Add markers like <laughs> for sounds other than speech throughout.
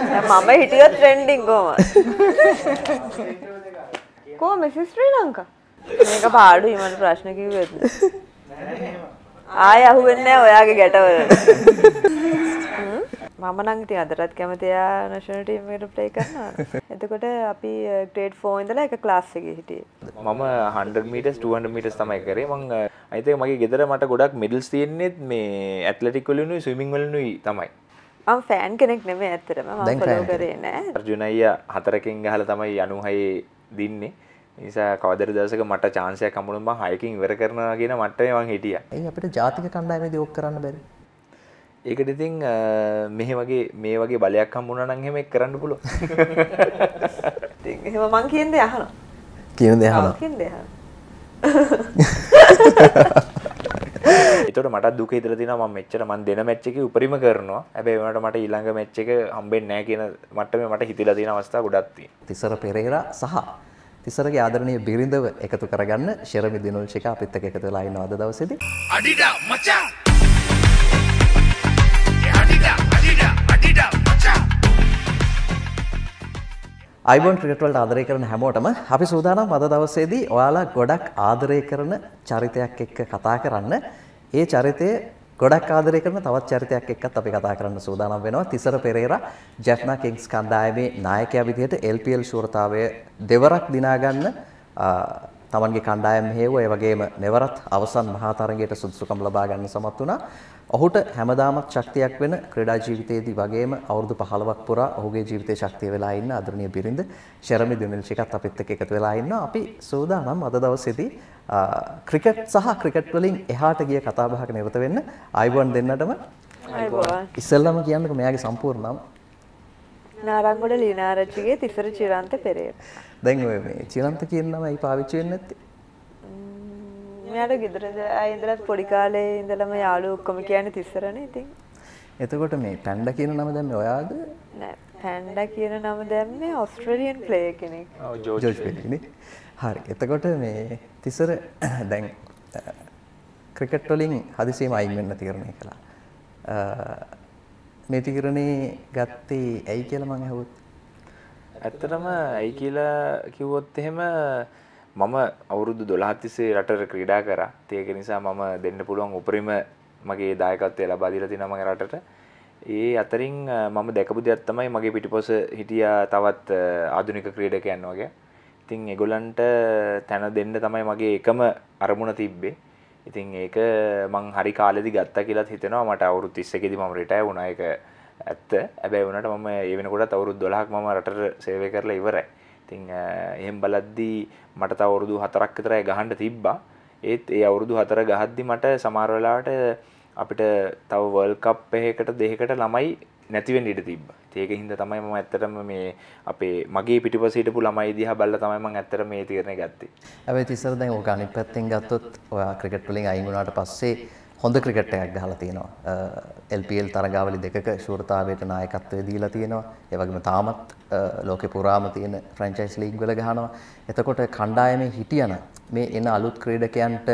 මම හිටියොත් ට්‍රෙන්ඩින් කොහම කෝ මෙසිස් ශ්‍රී ලංකා මේක පාඩුයි මට ප්‍රශ්න කිව්වෙත් ආය අහුවෙන්නේ ඔයාගේ ගැටවලට මම නම් ඉතින් අදටත් කැමතියා නැෂනල් ටීම් එකට ප්ලේ කරනවා. එතකොට අපි ග්‍රේඩ් 4 ඉඳලා එක ක්ලාස් එකේ හිටියේ. මම 100 meters 200 meters තමයි කරේ. මං අනිත් එක මගේ ගෙදර මට ගොඩක් මෙඩල්ස් තියෙන්නේ මේ ඇත්ලටික් වලිනුයි ස්විමින් වලිනුයි තමයි. මම ෆෑන් කෙනෙක් නෙමෙයි ඇත්තටම මම ෆලෝ කරේ නෑ අර්ජුන අයියා හතරකින් ගහලා තමයි 96 දින්නේ නිසා කවදර දවසක මට chance එකක් හම්බුනොත් මම හයකින් ඉවර කරනවා කියන මට්ටමේ මං හිටියා එයි අපිට ජාතික කණ්ඩායමේදී ඕක කරන්න බැරි ඒකට ඉතින් මෙහෙ වගේ මේ වගේ බලයක් හම්බුනා නම් එහෙම ඒක කරන්න පුළුවන් <laughs> ඉතින් එහෙම මං කියන දේ අහනවා කියන දේ අහනවා කියන දේ අහනවා <laughs> එතකොට මටත් දුක හිතලා තියෙනවා මම මෙච්චර මන් දෙන මැච් එකේ උපරිම කරනවා. හැබැයි වුණාට මට ඊළඟ මැච් එක හම්බෙන්නේ නැහැ කියන මට්ටමේ මට හිතලා තියෙන අවස්ථා ගොඩක් තියෙනවා. තිසර පෙරේරා සහ තිසරගේ ආදරණීය බිරිඳව එකතු කරගන්න ෂෙරමි දිනෝල් ශිකා අපිත් එක්ක එකතු වෙලා ඉන්නවා අද දවසේදී. අඩිඩා මචං අයිබෝන් ක්‍රිකට්වලට ආදරය කරන හැමෝටම අපි සූදානම් අද දවසේදී ඔයාලා ගොඩක් ආදරය කරන චරිතයක් එක්ක කතා කරන්න. ඒ චරිතය ගොඩක් ආදරය කරන තවත් චරිතයක් එක්කත් අපි කතා කරන්න සූදානම් වෙනවා. තිසර පෙරේරා ජැෆ්නා කිංස් කණ්ඩායමේ නායකයා විදිහට LPL ශූරතාවය දෙවරක් දිනා ගන්න තමන්ගේ කණ්ඩායම් හේවුවා. ඒ වගේම මෙවරත් අවසන් මහා තරඟයට සුදුසුකම් ලබා ගන්න සමත් වුණා. ඔහුට හැමදාමත් ශක්තියක් වෙන ක්‍රීඩා ජීවිතයේදී වගේම අවුරුදු 15ක් පුරා ඔහුගේ ජීවිතේ ශක්තිය වෙලා ඉන්න ආදරණීය බිරිඳ ෂෙරමි දුමිල්ච් එකත් අපිත් එක්ක එකතු වෙලා ඉන්නවා. අපි සූදානම් අද දවසේදී ක්‍රිකට් සහ ක්‍රිකට් වලින් එහාට ගිය කතාබහක නිරත වෙන්න අයිබෝන් දෙන්නටම අයිබෝන්. ඉස්සෙල්ලාම කියන්නකෝ මෙයාගේ සම්පූර්ණ නම. නාරංගොඩ ලීනාරච්චිගේ තිසර චිරන්ත පෙරේර. දැන් ඔය මේ චිරන්ත කියන නම ඇයි පාවිච්චි වෙන්නේ නැත්තේ? මෙයාට ගෙදර ඉඳලත් පොඩි කාලේ ඉඳලම යාළුවෝ ඔක්කොම කියන්නේ තිස්සරනේ ඉතින්. එතකොට මේ පැන්ඩා කියන නම දැම්මේ ඔයාද? නෑ පැන්ඩා කියන නම දැම්මේ ඔස්ට්‍රේලියානු ප්ලේයර් කෙනෙක්. ඔව් ජෝර්ජ් පෙලිනේ. හරි. එතකොට මේ තිසර දැන් ක්‍රිකට් වලින් හදිසියෙම අයින් වෙන්න තීරණය කළා. මේ තීරණේ ගත්තේ ඇයි කියලා මම අහුවොත්. ඇත්තටම ඇයි කියලා කිව්වොත් එහෙම මම අවුරුදු 12 තිස්සේ රටට ක්‍රීඩා කරා. ඒක නිසා මම දෙන්න පුළුවන් උපරිම මගේ දායකත්වය ලබා දීලා තිනවා මගේ රටට. ඒ අතරින් මම දැකපු දෙයක් තමයි මගේ පිටිපොස හිටියා තවත් ආධුනික ක්‍රීඩකයන් වගේ. ඉතින් ඒගොල්ලන්ට තැන දෙන්න තමයි මගේ එකම අරමුණ තිබ්බේ. ඉතින් ඒක මං හරි කාලෙදි ගත්තා කියලාත් හිතෙනවා මට අවුරුදු 31 දී මම රිටයර් වුණා ඒක ඇත්ත. හැබැයි වුණාට මම ඒ වෙනකොටත් අවුරුදු 12ක් මම රටට සේවය කරලා ඉවරයි. ඉතින් එහෙම බලද්දී මට තව අවුරුදු 4ක් විතරයි ගහන්න තිබ්බා. ඒත් ඒ අවුරුදු 4 ගහද්දි මට සමහර වෙලාවට අපිට තව වර්ල් කප් එකකට දෙකකට ළමයි නැති වෙන්න ඉඩ තිබ්බා. ඒක හින්දා තමයි මම ඇත්තටම මේ අපේ මගේ පිටිපස්සේ හිටපු ළමයි දිහා බලලා තමයි මම ඇත්තට මේ තීරණය ගත්තේ. හැබැයි තිසර දැන් ඔක අනිත් පැත්තෙන් ගත්තොත් ඔයා ක්‍රිකට් වලින් අයින් වුණාට පස්සේ හොඳ ක්‍රිකට් එකක් ගහලා තියෙනවා. LPL තරගාවලි දෙකක ශූරතාවයට නායකත්වය දීලා තියෙනවා. ඒ වගේම තාමත් ලෝකෙ පුරාම තියෙන ෆ්‍රැන්චයිස් ලීග් වල ගහනවා. එතකොට කණ්ඩායමේ හිටියන මේ එන අලුත් ක්‍රීඩකයන්ට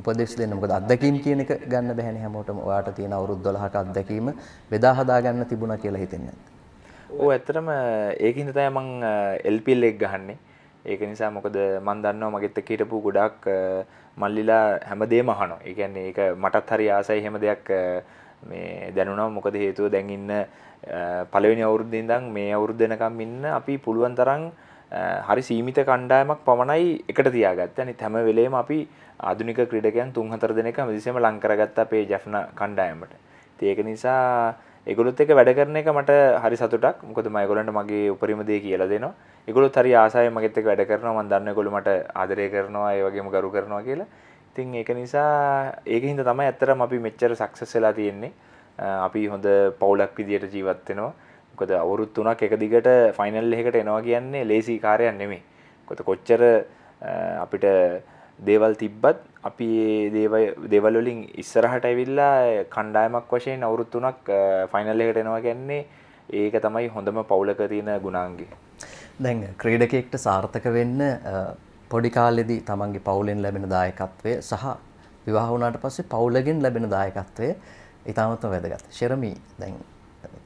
උපදෙස් දෙන්න. මොකද අත්දැකීම් කියන එක ගන්න බැහැනේ හැමෝටම. ඔයාට තියෙන අවුරුදු 12ක අත්දැකීම බෙදා හදා ගන්න තිබුණා කියලා හිතෙන්නේ නැද්ද? ඔව් ඇත්තටම ඒකින්ද තමයි මම LPL එක ගහන්නේ. ඒක නිසා මොකද මම දන්නවා මගෙත් එක්ක හිටපු ගොඩක් මල්ලිලා හැමදේම අහනවා. ඒ කියන්නේ ඒක මටත් හරි ආසයි එහෙම දෙයක් මේ දැනුණා. මොකද හේතුව දැන් ඉන්න පළවෙනි අවුරුද්දේ ඉඳන් මේ අවුරුද්ද වෙනකම් ඉන්න අපි පුළුවන් තරම් හරි සීමිත කණ්ඩායමක් පමණයි එකට තියාගත්තේ. අනිත් හැම වෙලේම අපි ආධුනික ක්‍රීඩකයන් 3-4 දෙනෙක් හැමදෙස්සෙම ලං කරගත්ත අපේ ජැෆ්නා කණ්ඩායමට. ඉතින් ඒක නිසා එකගොලොත් එක වැඩ කරන එක මට හරි සතුටක් මොකද මයිගොලන්ට මගේ උපරිමදේ කියලා දෙනවා එකගොලොත් හරි ආසාය මගෙත් එක වැඩ කරනවා මන් දන්න ගොලමට ආදරය කරනවා ඒ වගේම ගරු කරනවා කියලා ඉතින් ඒක නිසා ඒක හින්ද තමයි ඇත්තරම අපි මෙච්චර සක්සස් වෙලා තියෙන්නේ අපි හොඳ පවුලක් විදියට ජීවත් වෙනවා මොකද අවුරුත් තුනක් එක දිගට ෆයිනල් එකට එනවා කියන්නේ ලේසි කාර්යයක් නෙමෙයි. මොකද කොච්චර අපිට දේවල් තිබ්බත් අපි ඒ දෙවල්වලින් ඉස්සරහට ඇවිල්ලා කණ්ඩායමක් වශයෙන් අවුරුත් තුනක් ෆයිනල් එකට එනවා කියන්නේ ඒක තමයි හොඳම පවුලක තියෙන ගුණාංගය. දැන් ක්‍රීඩකයෙක්ට සාර්ථක වෙන්න පොඩි කාලෙදී තමන්ගේ පවුලෙන් ලැබෙන දායකත්වය සහ විවාහ වුණාට පස්සේ පවුලගෙන් ලැබෙන දායකත්වය ඉතාමත්ම වැදගත්. ශරමී දැන්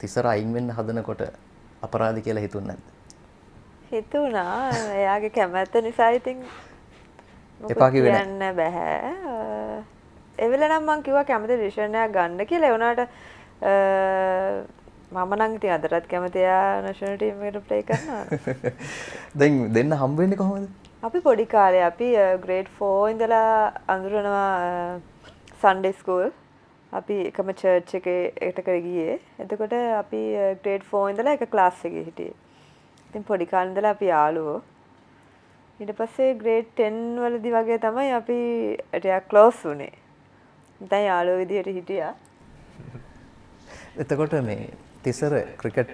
තිසර අයින් වෙන්න හදනකොට අපරාධ කියලා හිතුන්නේ නැද්ද? හිතුණා. එයාගේ කැමැත්ත නිසා ඉතින් එපා කියන්න බැහැ එවෙල නම් මං කිව්වා කැමති රිෂණයක් ගන්න කියලා එවුණාට මම නම් ඉතින් අදටත් කැමතියා නැෂනල් ටීම් එකට ප්ලේ කරනවා. <laughs> දැන් දෙන්න හම් වෙන්නේ කොහොමද? අපි පොඩි කාලේ අපි ග්‍රේඩ් 4 ඉඳලා අඳුරනවා සන්ඩේ ස්කූල්. අපි එකම චර්ච් එකේ එකට ගියේ. එතකොට අපි ග්‍රේඩ් 4 ඉඳලා එක ක්ලාස් එකේ හිටියේ. ඉතින් පොඩි කාලේ ඉඳලා අපි යාළුවෝ. ඉට පස්සේ ග්‍රේට් ටෙන් වලදි වගේ තමයි අපි ඇටයක් කලෝස් වුනේ දැයි යාලෝ විදියට හිටිය <laughs> එතකොට මේ තිසර ක්‍රිකට්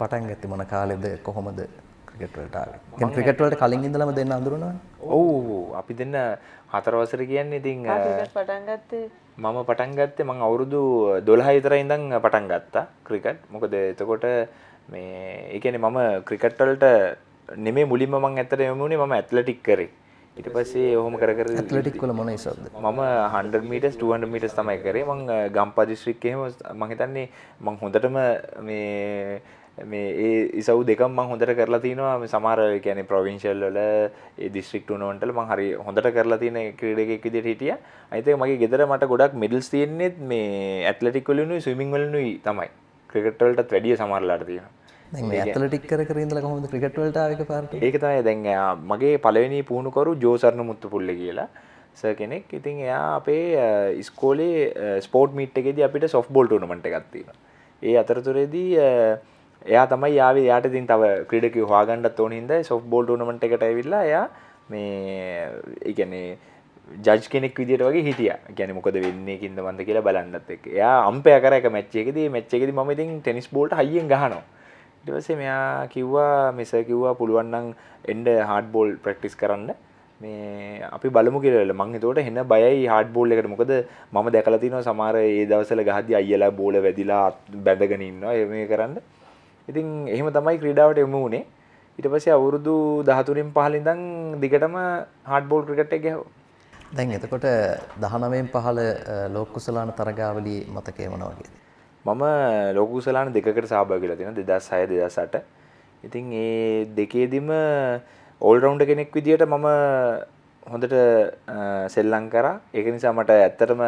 පටන් ඇති මොන කාලෙද කොහොමද ක්‍රිකට්වලට ක්‍රිකට්වලට කලින් ඉඳලම දෙන්න අඳුරුණා ඔවු අපි දෙන්න හතරවසර කියන්නේ ඉතින් පටන්ගත්තේ මම පටන් ගත්තේ මං අවුරුදු දොළහ විතර ඉඳන් පටන් ගත්තා ක්‍රිකට් මොකද එතකොට මේ ඒකනේ මම ක්‍රිකට්වලට නෙමේ මුලින්ම මං ඇතර යමුණේ මම ඇත්ලටික් කරේ ඉට පස්සේ ඔහොම කර ඇත්ලටික්වල මොන සද මම හන්ඩමීට ටමට තමයි කරේ මං ගම්පාදිශ්‍රික්කයම මහිතන්නේ මං හොඳටම මේ මේ ඒ ඉසව් දෙකම් මං හොඳට කරලා තිනවා සමහර කියන්නේ ප්‍රොවින්ෂල් වල ඒ දිස්ත්‍රික්ට් ටුනෝන්ටල මං හරි හොඳට කරලා තියෙන ක්‍රීඩකෙක් විදිහට හිටියා. අනිත් එක මගේ ගෙදර මට ගොඩක් මෙඩල්ස් තියෙන්නේත් මේ ඇත්ලටික් වලිනුයි ස්විමින් වලිනුයි තමයි. ක්‍රිකට් වලටත් වැඩිය සමහරලාට තියෙනවා. ඇතලටික් කර කරදල කොහොම ක්‍රිකට්වලට ආක පාට ඒකතයි දැන් මගේ පලවෙනි පුහුණුකරු ජෝසරණ මුත්තු පුල්ල කියලා ස කෙනෙක් ඉතින් එයා අපේ ඉස්කෝලේ ස්පෝට් මිට් එකෙද අපිට සොෆ් බොල්ට නමට ගත්තිව ඒ අතරතුරේදී එයා තමයි යාවි යාට තින් තව ක්‍රඩක හවාගන්නඩත් ඕන හිද සොෆ් බොල්ට නමට එකට ඇවිල්ලා එයා මේ ඒගැනේ ජජ් කෙනෙක් විදිට වගේ හිටිය ගැන මොකද වෙන්නේ කින්ද මන්ද කියලා බලන්නත් එක් එයා අම්පය කරක මැච්චේකෙද මැච්චේකෙද මතින් ටෙනිස් බෝල්ට හයිියෙන් ගහනවා ඊට පස්සේ මෙයා කිව්වා මිසර් කිව්වා පුළුවන් නම් එන්න හાર્ඩ් බෝල් ප්‍රැක්ටිස් කරන්න මේ අපි බලමු කියලා මං එතකොට හෙන බයයි හાર્ඩ් බෝල් එකට මොකද මම දැකලා තිනවා සමහර ඒ දවස්වල ගහද්දි අයියලා බෝල වැදිලා බැඳගෙන ඉන්නවා මේ කරන්න. ඉතින් එහෙම තමයි ක්‍රීඩාවට යමු උනේ. ඊට පස්සේ අවුරුදු 13න් 15 ඉඳන් දිගටම හાર્ඩ් බෝල් ක්‍රිකට් එක ගැහුවා. දැන් එතකොට 19න් 15 ලෝක කුසලාන තරගාවලිය මතකේ මොනවා වගේද? මම ලොකුසලාන දෙකට සාභාගිලා තියෙන දෙදස් සය දෙදසට ඉතින් ඒ දෙකේදිම ඕල්රවුන්ඩ කෙනෙක් විදිහට මම හොඳට සෙල්ලං කරා ඒක නිසා මට ඇත්තටම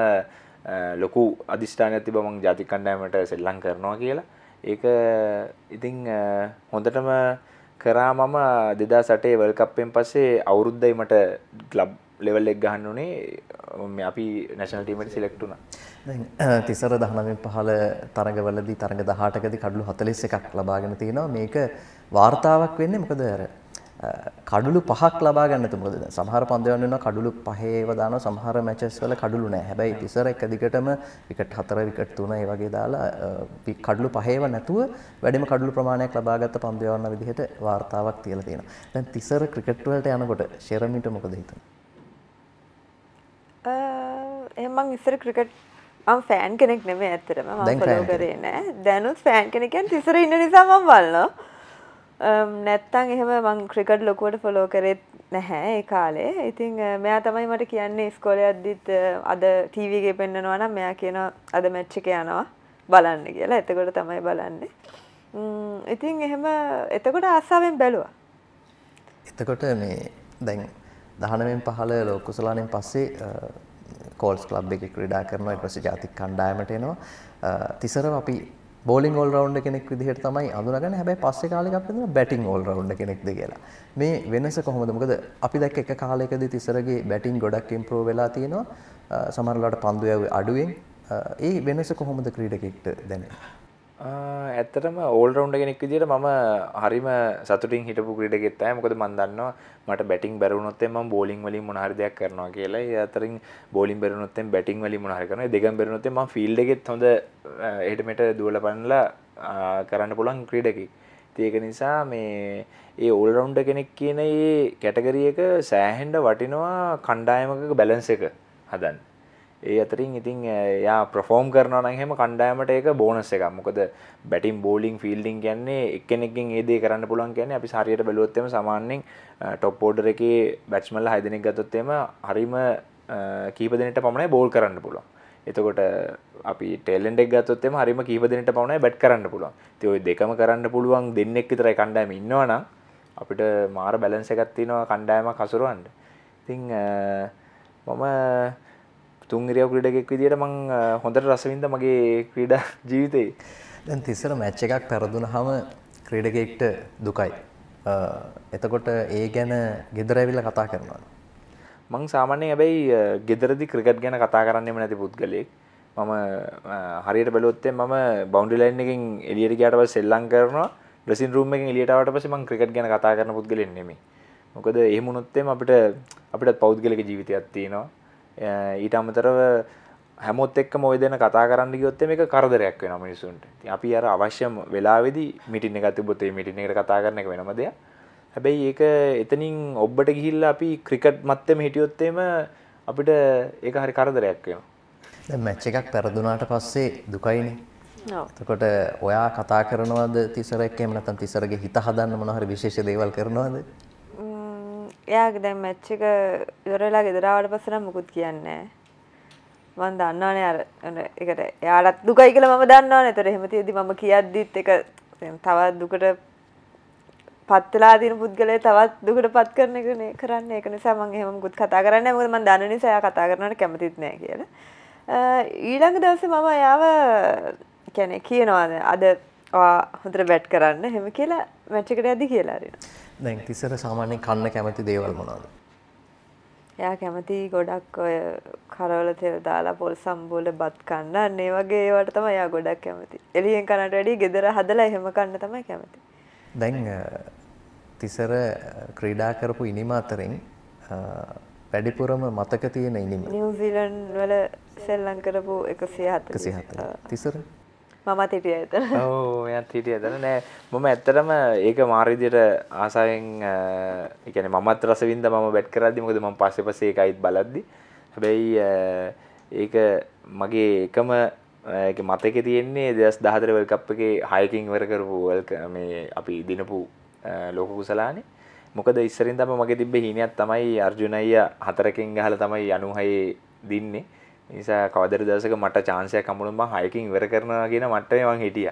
ලොකු අධිෂ්ඨාන ඇති බමං ජාති කණ්ඩෑමට සෙල්ලං කරනවා කියලා ඒක ඉතිං හොඳටම කරා මම දෙදා සටේ වල්කප්පෙන් පස්සේ අවුරුද්ධයි මට ගලබ් ලෙවල් එක් ගහන්න ඕනේ අපි නැශනල් ටීමට සිලෙක්ට් වුණා තිසර දහනමින් පහල තරගවලදී තරග දහටකදි කඩලු හතලිස් එකක් ලබාගෙන තියෙනවා මේක වාර්තාවක් වෙන්නේ මොකද ඇර කඩුලු පහක් ලබා ගන්න තුමද සහර පන්දවන්න වන කඩුලු පහේව දාන සහර මැචස් වල කඩුලු නෑ හැබැයි තිසර එක දිගටම විකට හතර විකට තුන ඒ වගේ දාලා කඩලු පහේව නැතුව වැඩිම කඩුලු ප්‍රමාණයක් ලබාගත්ත පන්දවන්න විදිහට වාර්තාවක් තියලා තියෙනවා. දැන් තිසර ක්‍රිකට් වලට යනකොට ෂෙරමිට මොකද හිතන්නේ? එම ඉස්සර ක්‍රිකට් ම ෆෑන් කෙනෙක් නෙමේ ඇතරම ලෝ කරේ නෑ දැනුත් ෆෑන් කෙනෙකෙන් තිසර ඉන්න නිසා මම බලන්න නැත්තං එහෙම මං ක්‍රිකට් ලොකුවට ෆොලෝ කරෙත් නැහැ ඒ කාලේ ඉතිං මෙයා තමයි මට කියන්නේ ස්කොල අද්දිත් අද ටීවගේ පෙන්න්නනවා නම් මෙයා කියන අද මැච්චික යනවා බලන්න කියලා එතකොට තමයි බලන්නේ ඉතින් එහෙම එතකොට ආසාාවෙන් බැලුව එතකොට මේ දැන් 19න් 15 ලෝක කුසලානෙන් පස්සේ කෝල්ස් ක්ලබ් එකේ ක්‍රීඩා කරනවා ඊට පස්සේ ජාතික කණ්ඩායමට එනවා තිසරව අපි බෝලින් ඕල් රවුන්ඩර් කෙනෙක් විදිහට තමයි අඳුනගන්නේ හැබැයි පස්සේ කාලෙක අපි හිතනවා බැටින් ඕල් රවුන්ඩර් කෙනෙක්ද කියලා. මේ වෙනස කොහොමද? මොකද අපි දැක්ක එක කාලයකදී තිසරගේ බැටින් ගොඩක් ඉම්ප්‍රූව් වෙලා තියෙනවා. සමහරවිට පන්දු යව්වේ අඩුවෙන්. ඒ වෙනස කොහොමද ක්‍රීඩකෙක්ට දැනෙන්නේ? ඇත්තටම ඕල්රවුන්ඩ කෙනෙක් විදිහට මම හරිම සතුටින් හිටපු ක්‍රීඩකෙක් තමයි. මොකද මම දන්නවා මට බැටිං බැරුණොත් මම බෝලිං වලින් මොන හරි දෙයක් කරනවා කියලා. ඒ අතරින් බෝලිං බැරුණොත් බැටිං වලින් මොන හරි කරනවා. ඒ දෙකම බැරුණොත් මම ෆීල්ඩ් එකෙත් හොඳ එහෙට මෙහෙට දුවලා පනලා කරන්න පුළුවන් ක්‍රීඩකෙක්. ඒක නිසා මේ ඒ ඕල්රවුන්ඩ කෙනෙක් කියන මේ කැටගරි එක සෑහෙන්න වටිනවා කණ්ඩායමක බැලන්ස් එක හදන්න. ඒ අතරින් ඉතින් යා ප්‍රෆෝම් කරනවා නම් එහෙම කණ්ඩායමට ඒක බෝනස් එකක්. මොකද බැටින් බෝලින් ෆීල්ඩින් කියන්නේ එක්කෙනෙක්ගෙන් ඒ දේ කරන්න පුළුවන් කියන්නේ අපි හරියට බැලුවොත් එම සාමාන්‍යයෙන් টොප් ඕඩර් එකේ බැට්ස්මන්ලා 6 දෙනෙක් ගත්තොත් එම හරීම කීප දෙනෙක්ට පමණයි බෝල් කරන්න පුළුවන්. එතකොට අපි ටෙල්ලෙන්ඩෙක් ගත්තොත් එම හරීම කීප දෙනෙක්ට පමණයි බැට් කරන්න පුළුවන්. ඉතින් ওই දෙකම කරන්න පුළුවන් දෙන්නෙක් විතරයි කණ්ඩායමේ ඉන්නවනම් අපිට මාර බැලන්ස් එකක් තියෙනවා කණ්ඩායමක් හසුරවන්න. ඉතින් මම තුන්ගරිය ක්‍රඩගෙක් විදිට මං හොඳට රසවින්ද මගේ ක්‍රීඩ ජීවිතේ දැන් තිස්සර මැච්ච එකක් පැරදුන හම ක්‍රීඩගෙක්ට දුකයි එතකොට ඒ ගැන ගෙදරැවිල්ල කතා කරනවා මං සාමාන්‍ය ඇබැයි ගෙදරදි ක්‍රිකට් ගැන කතා කරන්නෙම නැති පුද්ගලෙක් මම හරියට බැලොත්තේ මම බෞන්ඩිලයින් එකින් එලියට ගයාටව සෙල්ලං කරනවා ්‍රසින් රූම එකින් ලියටාවට පස මං ක්‍රිකට් ගැන කතා කරන පුද්ගලෙන්නෙමේ මොකද එහෙමුණොත්තේම අපිට අපිටත් පෞද්ගලක ජීවිතයක් තියෙනවා ඊට අමතරව හැමොත් එක් මොය දෙන කතා කරන්න ගොත්ත මේ කරදරයක් වෙන මිනිසුන්ට අපි අර අවශ්‍යම වෙලාවෙදි මිටින එක තිබොතේ මිටින එකට කතා කරන එක වෙනම දෙයක් හැබැයි ඒක එතනින් ඔබ්බට ගිහිල්ල අපි ක්‍රිකට් මත්තම හිටියොත්තේම අපිට ඒක හරි කරදරයක් වෙන මැච්ච එකක් පැරදුනාට පස්සේ දුකයිනේ එතකොට ඔයා කතා කරනවද තිසරක් එම නැතන් තිසරගේ හිත හදන්න මොනහරි විශේෂ දේවල් කරනවාද එයාගේ දැන් මැච් එක ඉවරලා ගෙදරාවට පස්සේ නම් මුකුත් කියන්නේ නැහැ. මම දන්නවනේ අර ඒකට එයාලත් දුකයි කියලා මම දන්නවනේ. ඒතර එහෙම තියදී මම කියද්දිත් ඒක තවත් දුකට පත් වෙලා තියෙන පුද්ගලයා තවත් දුකට පත් කරන එකනේ කරන්නේ. ඒක නිසා මම එහෙම මුකුත් කතා කරන්නේ නැහැ. මොකද මම දන්න නිසා එයා කතා කරනවට කැමතිත් නැහැ කියලා. ඊළඟ දවසේ මම එයාව කියන්නේ කියනවා අද හොඳට බැට් කරන්න හෙම කියලා මැච්චකට ඇදි කියලාරෙන දැන් තිසර සාමාන්‍ය කන්න කැමති දේවල් මොනාද එයා කැමති ගොඩක් ඔය කරවල තෙල් දාලා පොල් සම්බූල බත් කන්න අන්නේ වගේ ඒවට තමයි එයා ගොඩක් කැමති එළියෙන් කනට වැඩිය ගෙදර හදලා එහෙම කන්න තමයි කැමති දැන් තිසර ක්‍රීඩා කරපු ඉනිම අතරින් වැඩිපුරම මතක තියෙන ඉනිම නිව්සිලන්ඩ් වල සෙල්ලම් කරපු 107 107 තිසර මමත් හිටිය ඇතන ඕ එයත් හිටිය ඇතන නෑ මම ඇත්තටම ඒක මාරිදියට ආසායෙන් එකන මත් රසවින්ද ම බැට් කරදදි මොකද ම පස්සෙ පසේ එකයිත් බලද්දි හැබැයි ඒක මගේ එකම මතක තියෙන්නේ දෙස් දහතර වල්කප් එක හයකින් වර කරපු වල්ක මේ අපි දිනපු ලෝක කුසලානේ මොකද ඉස්සරින් තම මගේ තිබ්බ හිනයක් තමයි අර්ජුනයිය හතරකින් ගහල තමයි අනුහයේ දින්නේ නිසා කවදර දසක මට චාන්සය කමුළුම හයකින් වෙර කරනවා කියෙන මටේ මං හිටිය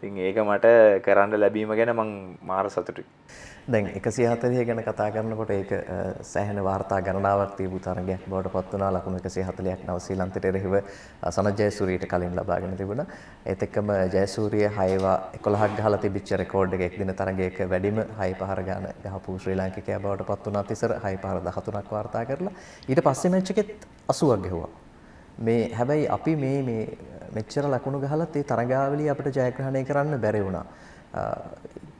තින් ඒක මට කරන්න ලැබීම ගැන මං මාර සතුටි දැන් එකසි හතරය ගැන කතා කරන්නකොට ඒක සෑහන වාර්තා ගණනාවක්ති පුතරගයක් බවට පත්වනා ලකුණ එකසි හතලයක් නවසී ලන්තට එරෙහිව සනජයසූරීට කලින් ලබාගෙන තිබුණ එතකම ජයසූරිය හයවා එකොළහක් ගහල තිබිච්ච රෙකෝඩ් එක එක් දින තරගයක වැඩිම හය පහර ගාන ගහපු ශ්‍රී ලාංකිකයා බවට පත් වනා තිසර හය පහර දහතුනක් වාර්තා කරලා ඊට පස්සේ මැච්චකෙත් අසුවක් ගෙහවා මේ හැබැයි අපි මේ මේ මෙච්චර ලකුණු ගහලත් ඒ තරගාවලිය අපිට ජයග්‍රහණය කරන්න බැරි වුණා.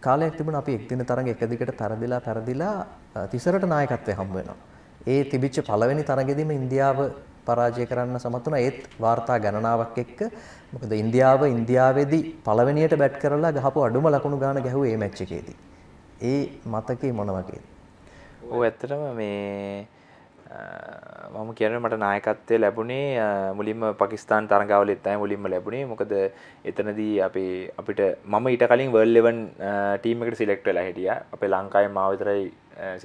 කාලයක් තිබුණා අපි එක්දින තරඟ එක දිගට පරදිලා පරදිලා තිසරට නායකත්වය හම්බ වෙනවා. ඒ තිබිච්ච පළවෙනි තරගෙදිම ඉන්දියාව පරාජය කරන්න සමත් වුණා. ඒත් වාර්තා ගණනාවක් එක්ක මොකද ඉන්දියාව ඉන්දියාවේදී පළවෙනියට බැට් කරලා ගහපු අඩුම ලකුණු ගාන ගැහුවේ මේ මැච් එකේදී. ඒ මතකේ මොන වගේද? ඔව් ඇත්තටම මේ මම කියන මට නායකත්වය ලැබුණේ මුලින්ම පකිස්ාන් තරගාවලෙත් අයි මුලින්ම ලැබුණේ මොකද එතනදී අපේ අපිට මම ඊට කලින් වර්ල් ලෙවන් ටීමකට සිලෙක්ටලා හිටිය අප ලංකායි මාවිතරයි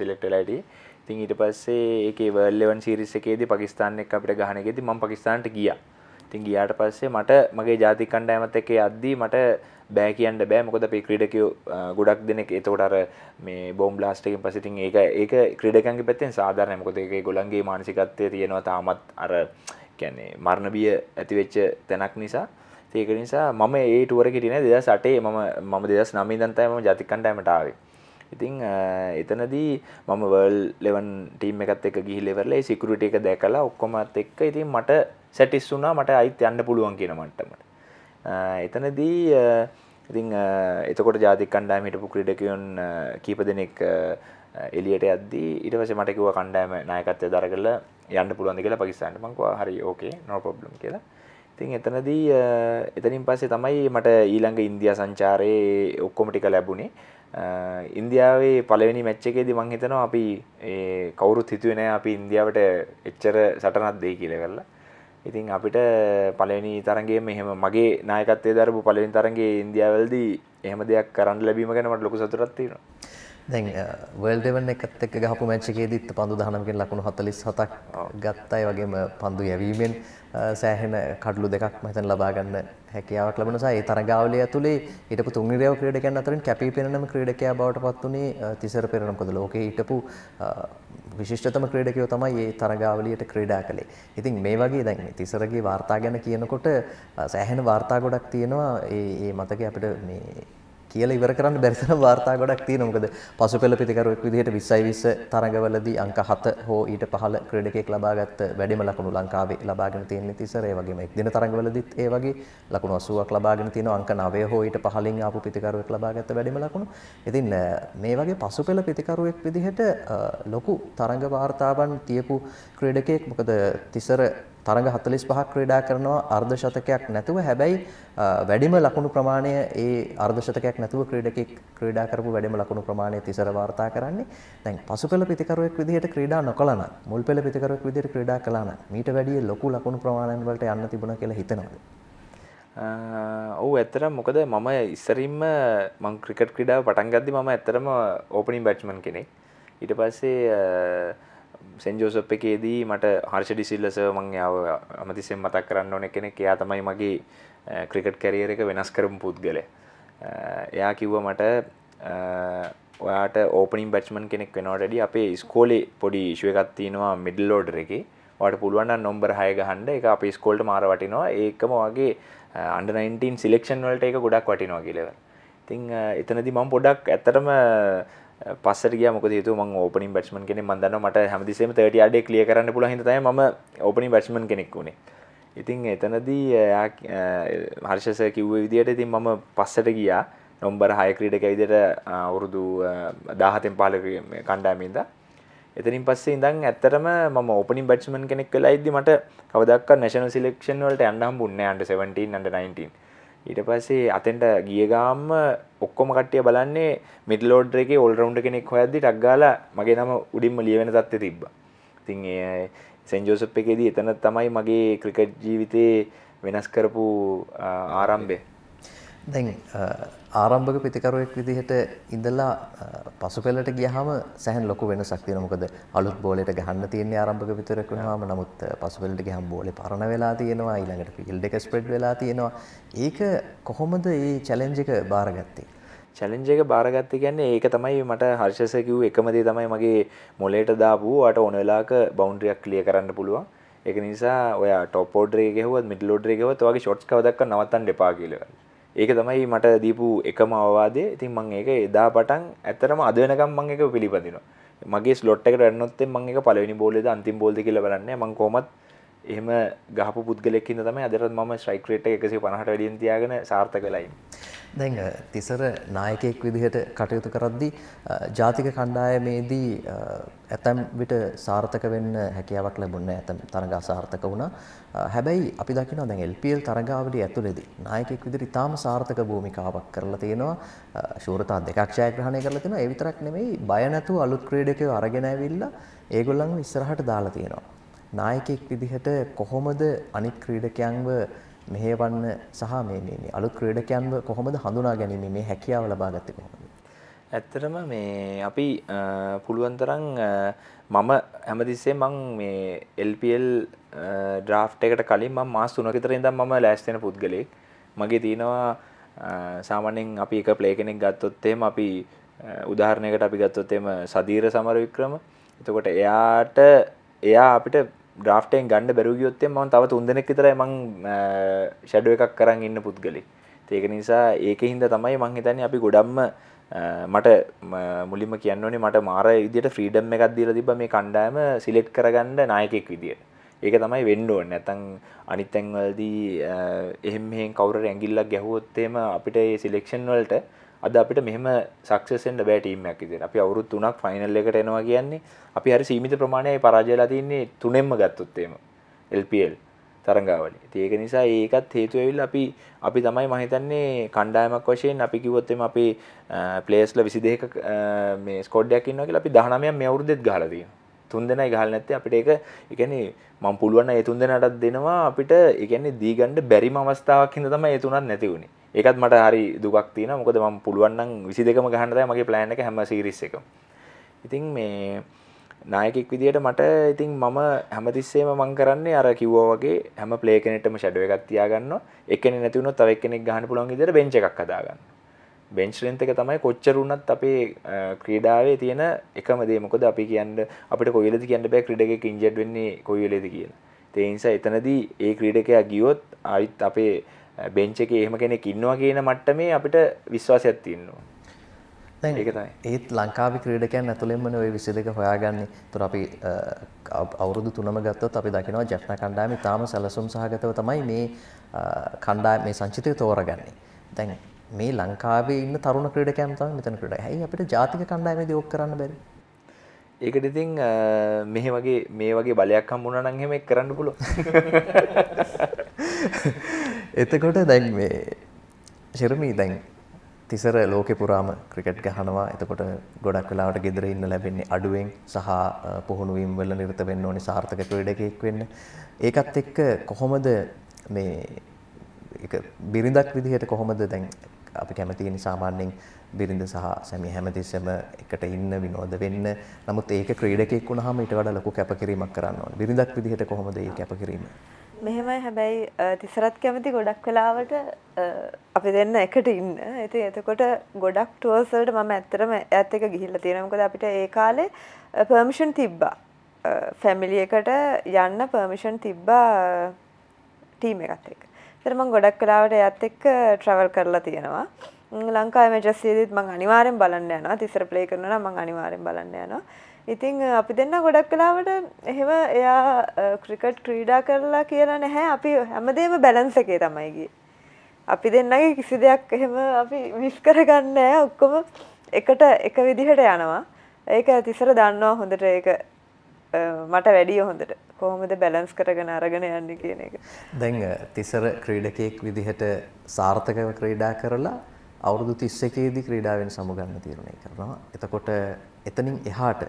සිලෙක්ටලයිට තින් ඊට පස්සේ ඒක වර්ල්ලෙවන් සිරිස එකේද පකිස්ාන එක් අපිට ගහනගෙති ම පකිස්ාන්ට ගිය තින් ගියාට පස්සේ මට මගේ ජාති කණ්ඩෑමත එකේ අද්දී මට බෑ කියන්න බෑ මොකද අපේ ක්‍රීඩකයෝ ගොඩක් දෙනෙක් එතකොට අර මේ බෝම් බ්ලාස්ට් එකෙන් පස්සේ ඉතින් ඒක ඒක ක්‍රීඩකයන්ගේ පැත්තෙන් සාධාරණයි මොකද ඒක ඒගොල්ලන්ගේ මානසිකත්වයේ තියෙනවා තාමත් අර කියන්නේ මරණ බිය ඇති වෙච්ච තැනක් නිසා ඒක නිසා මම ඒ ටුවර හිටියේ 2008 මම මම 2009 ඉඳන් තමයි මම ජාතික කණ්ඩායමට ආවේ ඉතිං එතනදී මම වර්ල් ලෙවන් ටීම් එකත් එක ගිහිලෙවරල සිකරට එක දැකලා ඔක්කොමත් එක්ක ඉතින් මට සැටිස් වුනා මට අයිත් යන්න පුළුවන් කියන මට්ටමට එතනදී ඉතින් එතකොට ජාතික කණ්ඩායම හිටපු ක්‍රීඩකයන් කීප දෙනෙක් එලියට යද්දී ඊට පස්සේ මට කිව්වා කණ්ඩායම නායකත්වය දරගල යන්න පුළුවන්ද කියලා පාකිස්තානට මම කිව්වා හරි ඕකේ no problem කියලා. ඉතින් එතනදී එතනින් පස්සේ තමයි මට ඊළඟ ඉන්දියා සංචාරයේ ඔක්කොම ටික ලැබුණේ. ඉන්දියාවේ පළවෙනි මැච් එකේදී මම හිතනවා අපි ඒ කවුරුත් හිතුවේ නෑ අපි ඉන්දියාවට එච්චර සටනක් දෙයි කියලා කරලා. ඉතින් අපිට පලනි තරන්ගේ මෙහම මගේ නායකත්තේ දරපු පලින් තරන්ගේ ඉන්දියාවල්දී එහම දෙයක් කරන්න ලැබීම ගැනට ලොකු සතුරත්තිෙනවා දැන් වර්ල්ඩ් 11 එකත් එක්ක ගහපු මැච් එකේදීත් පන්දු 19කින් ලකුණු 47ක් ගත්තා. ඒ වගේම පන්දු යැවීමෙන් සෑහෙන කඩලු දෙකක් මම හිතන ලබා ගන්න හැකියාවක් ලැබුණ නිසා ඒ තරගාවලිය ඇතුලේ හිටපු තුන්ගිරියව ක්‍රීඩකයන් අතරින් කැපී පෙනෙනම ක්‍රීඩකයා බවට පත් වුණේ තිසර පෙරණ මොකද ලෝකේ හිටපු විශිෂ්ටතම ක්‍රීඩකයෝ තමයි මේ තරගාවලියට ක්‍රීඩා කළේ. ඉතින් මේ වගේ දැන් තිසරගේ වාර්තා ගැන කියනකොට සෑහෙන වාර්තා ගොඩක් තියෙනවා. ඒ ඒ මතකේ අපිට මේ කියලා ඉවර කරන්න බැරි තරම් වාර්තා ගොඩක් තියෙනවා. මොකද පසුපෙළ පිතිකරුවෙක් විදිහට 20යි 20 තරඟවලදී අංක 7 හෝ ඊට පහළ ක්‍රීඩකයෙක් ලබාගත් වැඩිම ලකුණු ලංකාවේ ලබාගෙන තියෙන තිසර ඒ වගේම එක් දින තරඟවලදීත් ඒ වගේ ලකුණු 80ක් ලබාගෙන තියෙනවා. අංක 9 හෝ ඊට පහළින් ආපු පිතිකරුවෙක් ලබාගත් වැඩිම ලකුණු. ඉතින් මේ වගේ පසුපෙළ පිතිකරුවෙක් විදිහට ලොකු තරඟ වාර්තාවන් තියපු ක්‍රීඩකයෙක් මොකද තිසර තරඟ 45ක් ක්‍රීඩා කරනවා අර්ධශතකයක් නැතුව හැබැයි වැඩිම ලකුණු ප්‍රමාණය ඒ අර්ධශතකයක් නැතුව ක්‍රීඩකෙක් ක්‍රීඩා කරපු වැඩිම ලකුණු ප්‍රමාණය තිසර වාර්තා කරන්නේ දැන් පසුපෙළ පිතිකරුවෙක් විදිහට ක්‍රීඩා නොකළා නම් මුල් පෙළ පිතිකරුවෙක් විදිහට ක්‍රීඩා කළා නම් මීට වැඩිය ලොකු ලකුණු ප්‍රමාණයන් වලට යන්න තිබුණා කියලා හිතනවාද ඔව් ඇත්තටම මොකද මම ඉස්සරින්ම මං ක්‍රිකට් ක්‍රීඩාව පටන් ගද්දි මම ඇත්තටම ඕපනින් බැට්ස්මන් කෙනෙක් ඊට පස්සේ සෙන්ජෝසප් එකේදී මට හර්ෂඩි සිල්ලස මං යාව අමතිසෙන් මතක් කරන්න ඕන කෙනෙක් එයා තමයි මගේ ක්‍රිකට් කැරියර එක වෙනස් කරම පුද්ගල එයා කිව්ව මට ඔයාට ඕපනින් බැච්මන් කෙනෙක් වෙනවටඩි අපේ ස්කෝලේ පොඩි ශුව එකත් තියෙනවා මිඩල් ලෝඩර එක ට පුළුවන් නොම්බර හය ගහන්ඩ එක අප ස්කෝල්ට මාර වටිනවා ඒකම වගේ අන්ඩ19 සිලෙක්ෂන් වලට එක ගොඩක් වටිනවා කියලව ඉතිං එතනදි මං පොඩක් ඇතරම පස්සට ගියා මොකද හේතුව මම ඕපනින් බැට්ස්මන් කෙනෙක් මම දන්නවා මට හැමතිස්සෙම 30 yard එක ක්ලියර් කරන්න පුළුවන් හින්දා තමයි මම ඕපනින් බැට්ස්මන් කෙනෙක් වුණේ. ඉතින් එතනදී හර්ෂස කිව්ව විදියට ඉතින් මම පස්සට ගියා නොම්බර හයක්‍රීඩක විදිට අවුරුදු දාහතෙන් පාල කණ්ඩාමින්ද එතනින් පස්සේ ඉඳන් ඇත්තරම මම ඕපනින් බැට්ස්මන් කෙනෙක් වෙලා ඉදදි මට කවදක් නැශන සිලෙක්ෂන් වලට යන්නම් බුන්න අන්ට 17 අන්ට 19 ඊට පස්සේ අතෙන්ට ගිය ගාම්ම ඔක්කොම කට්ටිය බලන්නේ මිඩ් ලෝඩර් එකේ ඕල් රවුන්ඩ් කෙනෙක් හොයද්දි ටක් ගාලා මගේ නම උඩින්ම ලියවෙන තත්ත්වෙ තිබ්බා. ඉතින් ඒ සෙන් ජෝසප් එකේදී එතන තමයි මගේ ක්‍රිකට් ජීවිතේ වෙනස් කරපු ආරම්භය. දැන් ආරම්භක පිතිකරුවෙක් විදිහට ඉඳලා පසුපෙළට ගියහම සෑහෙන ලොකු වෙනසක් තියෙනවා. මොකද අලුත් බෝලයට ගහන්න තියෙන්නේ ආරම්භක පිතිකරුවෙක් වුණාම නමුත් පසුපෙළට ගියහම බෝලේ පරණ වෙලා තියෙනවා. ඊළඟට ෆීල්ඩ් එක ස්ප්‍රෙඩ් වෙලා තියෙනවා. ඒක කොහොමද මේ චැලෙන්ජ් එක බාරගත්තේ? චැලෙන්ජ් එක බාරගත්තේ කියන්නේ ඒක තමයි මට හර්ෂස කිව්ව එකම දේ තමයි මගේ මොලේට දාපු වාට ඕන වෙලාවක බවුන්ඩරියක් ක්ලියර් කරන්න පුළුවන්. ඒක නිසා ඔයා ටොප් ඕඩරේ ගෙවුවත් මිඩල් ඕඩරේ ගෙවුවත් ඔයාගේ ෂොට්ස් කවදක්වත් නවත්තන්න එපා කියලා. ඒක තමයි මට දීපු එකම අවවාදේ. ඉතින් මම ඒක එදා පටන් ඇත්තටම අද වෙනකම් මම ඒක පිළිපදිනවා. මගේ ස්ලොට් එකට වැටුනොත් මම ඒක පළවෙනි බෝලේද අන්තිම බෝල්ද කියලා බලන්නේ. මම කොහොමත් එහෙම ගහපු පුද්ගලෙක් ඉඳ තමයි අදටත් මම ස්ට්‍රයික් රේට් එක 150ට වැඩියෙන් තියාගෙන සාර්ථක වෙලා ඉන්නේ. දැන් තිසර නායකයෙක් විදිහට කටයුතු කරද්දී ජාතික කණ්ඩායමේදී ඇතැම් විට සාර්ථක වෙන්න හැකියාවක් ලැබුණේ ඇතැම් තරඟ අසාර්ථක වුණා. හැබැයි අපි දකිනවා දැන් LPL තරඟාවලිය ඇතුළේදී නායකයෙක් විදිහට ඉතාම සාර්ථක භූමිකාවක් කරලා තියෙනවා. ශූරතා දෙකක් ජයග්‍රහණය කරලා තියෙනවා. ඒ විතරක් නෙමෙයි බය නැතුව අලුත් ක්‍රීඩකයෝ අරගෙන ඇවිල්ලා ඒගොල්ලන්ව ඉස්සරහට දාලා තියෙනවා. නායකයෙක් විදිහට කොහොමද අනිත් ක්‍රීඩකයන්ව මෙහෙවන්න සහ මේ මේ අලුත් ක්‍රීඩකයන්ව කොහොමද හඳුනා ගැනීම මේ හැකියාව ලබා ගත්තේ කොහොමද? ඇත්තටම මේ අපි පුළුවන් තරම් මම හැමතිස්සේ මං මේ LPL ඩ්‍රාෆ්ට් එකට කලින් මම මාස 3ක විතර ඉඳන් මම ලෑස්ති වෙන පුද්ගලෙක්. මගේ තියෙනවා සාමාන්‍යයෙන් අපි එක ප්ලේ කෙනෙක් ගත්තොත් එහෙම අපි උදාහරණයකට අපි ගත්තොත් එහෙම සදීර සමරවික්‍රම. එතකොට එයාට එයා අපිට ්‍රාෆ්ටෙන් ගන්න බැරුගියොත්තේ ම තව තුන්දනෙක් විතර මං ෂඩුව එකක් කරන්න ඉන්න පුද්ගලි ඒක නිසා ඒක හින්ද තමයි මං හිතන්නේ අපි ගොඩම්ම මට මුලින්ම කියන්නේ මට මාර විදියට ෆ්‍රීඩම් එකක් දීලා තිබ්බා මේ කණ්ඩායම සිලෙක්ට් කරගන්න නායකයෙක් විදියට. ඒක තමයි වෙන්න ඕනේ. නැත්නම් අනිත් තැන්වලදී එහෙම මෙහෙන් කවුරුර ඇඟිල්ලක් ගැහුවොත් එහෙම අපිට මේ සිලෙක්ෂන් වලට අද අපිට මෙහෙම සක්සස් වෙන්න බෑ ටීම් එකක් විදියට. අපි අවුරුදු 3ක් ෆයිනල් එකට එනවා කියන්නේ අපි හරි සීමිත ප්‍රමාණයයි පරාජයලා තින්නේ තුනෙන්ම ගත්තොත් එහෙම. LPL තරඟාවලින්. ඉතින් ඒක නිසා ඒකත් හේතු වෙවිලා අපි අපි තමයි මම හිතන්නේ කණ්ඩායමක් වශයෙන් අපි කිව්වොත් එimhe අපි ප්ලේයර්ස්ලා 22ක මේ ස්කෝඩ් එකක් ඉන්නවා කියලා අපි 19ක් මේ අවුරුද්දෙත් ගහලා තියෙනවා. තුන් දෙනයි ගහලා නැත්තේ අපිට ඒක ඒ කියන්නේ මම පුළුවන් නම් ඒ තුන් දෙනාටත් දෙනවා අපිට ඒ කියන්නේ දීගන්න බැරිම අවස්ථාවක් හින්දා තමයි ඒ තුනක් නැති වුනේ. ඒකත් මට හරි දුකක් තියෙන මොකද මම පුළුවන් නම් 22ම ගහන්න තමයි මගේ plan එක හැම series එකම. ඉතින් මේ නායකෙක් විදිහට මට ඉතින් මම හැමතිස්සෙම මම කරන්නේ අර කිව්වා වගේ හැම ප්ලේ කෙනෙක්ටම ෂැඩෝ එකක් තියාගන්නවා. එක්කෙනෙක් නැති වුණොත් තව එක්කෙනෙක් ගහන්න පුළුවන් විදිහට බෙන්ච් එකක් හදාගන්න. බෙන්ච් ලෙන්ත් එක තමයි කොච්චර වුණත් අපේ ක්‍රීඩාවේ තියෙන එකම දේ. මොකද අපි කියන්නේ අපිට කොයි වෙලේද කියන්න බෑ ක්‍රීඩකෙක් ඉන්ජර්ඩ් වෙන්නේ කොයි වෙලේද කියලා. ඒ නිසා එතනදී ඒ ක්‍රීඩකයා ගියොත් ආයිත් අපේ බෙන්ච එක එහෙම කෙනෙක් ඉන්නවා කියන මට්ටමේ අපිට විශ්වාසයක් තියෙනවා ඒත් ලංකාවි ක්‍රීඩකයන් ඇතුළෙන්මන ඔය විසි දෙක හොයාගන්නේ තුර අපි අවුරුදු තුනම ගත්තොත් අපි දකිනවා ජට්න කණ්ඩායම තාම සැලසුම් සහගතව තමයි මේ කණ්ඩා මේ සංචිතය තෝරගන්නේ දැන් මේ ලංකාවේ ඉන්න තරුණ ක්‍රීඩකයන් තමයි මෙතන ක්‍රීඩකයන්. ඇයි අපිට ජාතික කණ්ඩායමේදී ඕක කරන්න බැරි? ඒකට ඉතින් මෙහෙ වගේ මේ වගේ බලයක් හම්බුණා නම් එහෙම කරන්න පුළුවන්. <laughs> එතකොට දැන් මේ ශර්මී දැන් තිසර ලෝකේ පුරාම ක්‍රිකට් ගහනවා. එතකොට ගොඩක් වෙලාවට ගෙදර ඉන්න ලැබෙන්නේ අඩුවෙන් සහ පුහුණු වීම වල නිරත වෙන්න ඕනේ සාර්ථක ක්‍රීඩකයෙක් වෙන්න. ඒකත් එක්ක කොහොමද මේ ඒක බිරිඳක් විදිහට කොහොමද දැන් අපි කැමතියි සාමාන්‍යයෙන් බිරිඳ සහ සැමිය හැමතිස්සෙම එකට ඉන්න විනෝද වෙන්න. නමුත් ඒක ක්‍රීඩකයෙක් වුණාම ඊට වඩා ලොකු කැපකිරීමක් කරන්න ඕනේ. බිරිඳක් විදිහට කොහොමද මේ කැපකිරීම? මෙහෙමයි හැබැයි තිසරත් කැමති ගොඩක් වෙලාවට අපි දෙන්න එකට ඉන්න. ඉතින් එතකොට ගොඩක් ටුවර්ස් වලට මම ඇත්තටම ඇත් එක ගිහිල්ලා තියෙනවා. මොකද අපිට ඒ කාලේ පර්මිෂන් තිබ්බා. ෆැමිලි එකට යන්න පර්මිෂන් තිබ්බා ටීම් එකත් එක්ක. ඒතර මම ගොඩක් වෙලාවට එයත් එක්ක ට්‍රැවල් කරලා තියෙනවා. ලංකාවේ මැචස් එකේදීත් මම අනිවාර්යෙන් බලන්න යනවා. තිසර ප්ලේ කරනවා නම් මම අනිවාර්යෙන් බලන්න යනවා. ඉතිං අපි දෙන්න ගොඩක් කලාවට එහෙම එයා ක්‍රිකට් ක්‍රීඩා කරලා කියලා නැහැ අපි හැමදේම බැලන්ස එකේ තමයිගේ. අපි දෙන්නගේ කිසි දෙයක් එහෙම අපි මිස් කරගන්න ඔක්කොම එකට එක විදිහට යනවා ඒක ඇතිසර දන්නවා හොඳට ඒක මට වැඩිය හොඳට කොහොමද බැලන්ස් කරගෙන අරගෙන යන්න කියන එක. දැන් තිසර ක්‍රීඩකයෙක් විදිහට සාර්ථකව ක්‍රීඩා කරලා අවුරුදු තිස්ස එකේදී ක්‍රීඩාවෙන් සමුගන්න තීරණය කරනවා. එතකොට එතනින් එහාට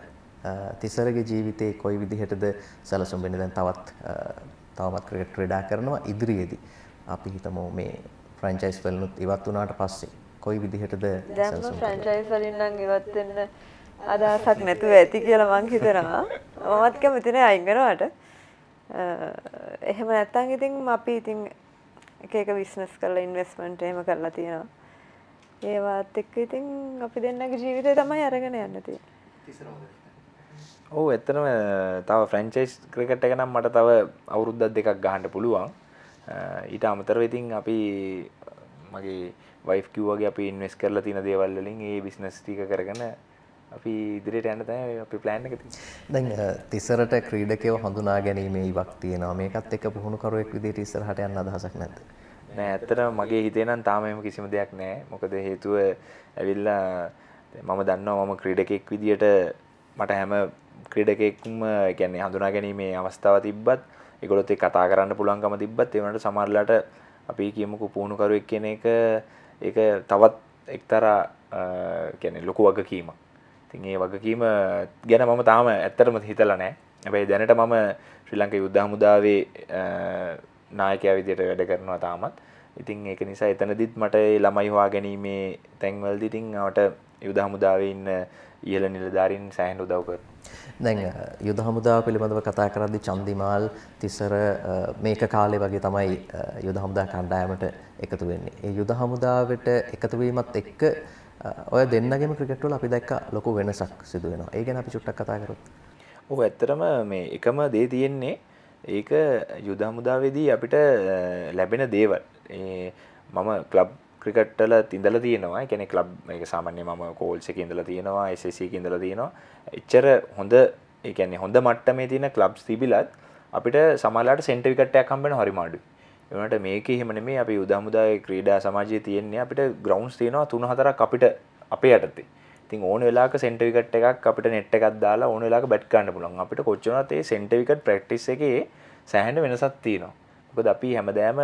තිසරගේ ජීවිතේ කොයි විදිහටද සැලසුම් වෙන්නේ දැන් තවත් තවමත් ක්‍රිකට් ක්‍රීඩා කරනවා ඉදිරියේදී අපි හිතමු මේ ෆ්‍රැන්චයිස් වලිනුත් ඉවත් වුණාට පස්සේ කොයි විදිහටද දැන් ෆ්‍රැන්චයිස් වලින් නම් ඉවත් වෙන්න අදහසක් නැතුව ඇති කියලා මං හිතනවා. මමත් කැමති නෑ අයින් කරනවට. එහෙම නැත්තම් ඉතින් අපි ඉතින් එක එක බිස්නස් කරලා ඉන්වෙස්ට්මන්ට් එහෙම කරලා තියෙනවා. ඒවත් එක්ක ඉතින් අපි දෙන්නගේ ජීවිතය තමයි අරගෙන යන්න තියෙන්නේ. ඔහු එත්තනම තව ෆ්‍රංචයිස් ක්‍රිකට් එක නම් මට තව අවුරුද්දත් දෙකක් ගහන්ට පුළුවන් ඊට අමතර වෙතින් අපි මගේ වයිෆ් කිව්වගේ අපි ඉන්වස් කරලා තින දේවල්ලින් ඒ බිස්නස් ටික කරගන අපි ඉදිරියට යන්න තමයි අපි ප්ලෑන් එක දැන් තිසරට ක්‍රීඩකව හඳුනා ගැනීමේ ඉවක් තියෙනවා මේකත් එක්ක පුහුණුකරුවෙක් විදිහට ඉස්සරහට යන්න අදහසක් නැද්ද නෑ ඇත්තටම මගේ හිතේ නම් තාම එහෙම කිසිම දෙයක් නෑ මොකද හේතුව ඇවිල්ලා මම දන්නවා මම ක්‍රීඩකෙක් විදිහට මට හැම ක්‍රඩකෙක්ම ගැන්නේ හඳුනා ගැනීමේ අවස්ථාව තිබ්බත් එකොත් ඒ කතා කරන්න පුළුවන්කම තිබ්බත් එවනට සමරලට අපි කියමුකු පුහුණුකරුවක් කියන එක එක තවත් එක්තරා ගැන ලොකු වගකීම තිඒ වගකීම ගැන මම තාම ඇත්තරම හිතල නෑ ඇැබයි දැනට මම ශ්‍රී ලංක යුද්ධ හමුදාවේ නායකයා විදියට වැඩ කරනවා තාමත් ඉතින් ඒක නිසා එතනදිත් මට ළමයි හවා ගැනීමේ තැන්වල්දිටිංවට යුද හමුදාවේ ඉන්න ඉහළ නිලධාරීන් සෑහෙන උදව් කරනවා. දැන් යුද හමුදාව පිළිබඳව කතා කරද්දී චන්දිමාල් තිසර මේක කාලේ වගේ තමයි යුද හමුදා කණ්ඩායමට එකතු වෙන්නේ. ඒ යුද හමුදාවට එකතු වීමත් එක්ක ඔය දෙන්නගෙම ක්‍රිකට් වල අපි දැක්ක ලොකු වෙනසක් සිදු වෙනවා. ඒ ගැන අපි චුට්ටක් කතා කරොත්. ඔව් ඇත්තටම මේ එකම දේ තියෙන්නේ ඒක යුද හමුදාවේදී අපිට ලැබෙන දේවල්. මම ක්ලබ් ක්‍රිකට්ටල තිඳල තියෙනවා කෙනෙ ලබ් එක සාමන්‍ය ම කෝල්සක ඉඳල තියෙනවා එසක ඉඳල තියෙනවා එච්චර හොඳ එකන්නේ හොඳ මට්ටමේ තියෙන ලබ්ස් තිබිලත් අපිට සමලාට සෙන්ටවිකට්ට කම්බෙන හරිමාඩු එනට මේක හෙමන මේ අපි උදාමුදාය ක්‍රීඩා සමාජය තියෙන්නේ අපිට ග්‍රවන්ස් තියෙනවා තුන හතර අපිට අපේ යටතේ තින් ඕන වෙලා සෙන්ටවිකට එකක් අපිට නෙට් එකක් දාලා ඕන වෙලා බැට්කන්න පුළන් අපිට කොච්චනතේ සෙන්ටවිකට ප්‍රක්ටිස් එකේ සෑහන වෙනසත් තියනවා කොද අපි හැමදෑම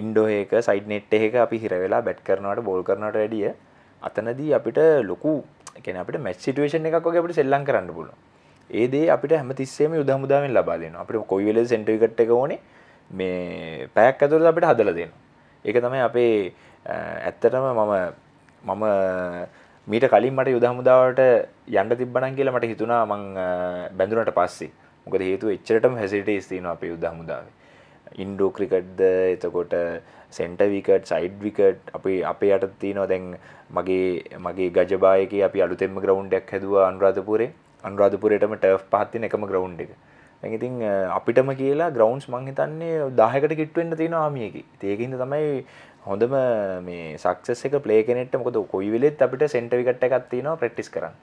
ඉන්ඩෝහක සයිඩ් නෙට් එක අපි හිරවෙලා බැට් කරනවට බෝල් කරනට වැඩිය අතනදී අපිට ලොකු එකන අපට මැච් සිටුවේෂන් එකක් වගේ අපට සෙල්ලං කරන්න පුලුව ඒදේ අපිට හැමතිස්සේම යුදහමුදාවෙන් ලබාදන අපට කොයිවෙල සෙන්ටවිකට එක ඕනේ මේ පැයක් ඇතුර අපිට හදල දෙන්න ඒක තමයි අපේ ඇත්තටම මම මම මීට කලින් මට යුදහමුදාවට යන්න තිබ්බනන් කියලා මට හිතුනා මං බැඳුනට පස්සේ මොකද හේතු එච්චරටම හැසිටේ ස්තින අප යුදහමුදාවේ ඉන්ඩෝ ක්‍රිකට්ද එතකොට සෙන්ටවිකට සයිඩ්විකට අපි අපේ අයට තියනවා දැන් මගේ මගේ ගජබායක අපි අලුතෙම ග්‍රවන්්ඩක් හැදුව අන්රාධපුරේ අන්රාධපුරයටම ටර්් පහත්තින එකම ග්‍රවන්් එක ඉතින් අපිටම කියලා ග්‍රවන්ස් මංහිතන්නේ දාහකට කිට්වෙන්න්න තියෙන ආමියකි ඒකහිද තමයි හොඳම මේ සක්සෙස් එක පලේ කෙනෙට මොකද කොයි වෙලෙත් අපිට සෙන්ටවිකට එකත්තිනවා ප්‍රට්ටිස් කරන්න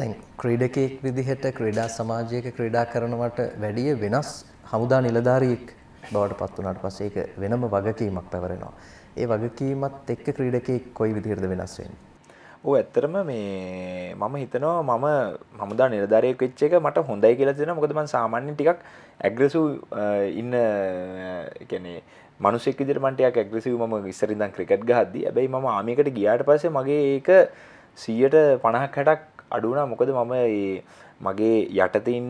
දැන් ක්‍රීඩකෙක් විදිහට ක්‍රඩා සමාජයක ක්‍රඩා කරනවට වැඩිය වෙනස් හමුදා නිලධාරීක් බවට පත් වුණාට පස්සේ ඒක වෙනම වගකීමක් පැවරෙනවා. ඒ වගකීමත් එක්ක ක්‍රීඩකයෙක් කොයි විදිහටද වෙනස් වෙන්නේ? ඔව් ඇත්තටම මේ මම හිතනවා මම හමුදා නිලධාරියෙක් වෙච්ච එක මට හොඳයි කියලා දෙනවා. මොකද මම සාමාන්‍යයෙන් ටිකක් ඇග්‍රෙසිව් ඉන්න කියන්නේ මිනිසෙක් විදිහට මම ටිකක් ඇග්‍රෙසිව් මම ඉස්සර ඉඳන් ක්‍රිකට් ගහද්දි. හැබැයි මම ආමියකට ගියාට පස්සේ මගේ ඒක 100ට 50ක් 60ක් අඩු වුණා. මොකද මම මේ මගේ යටත ඉන්න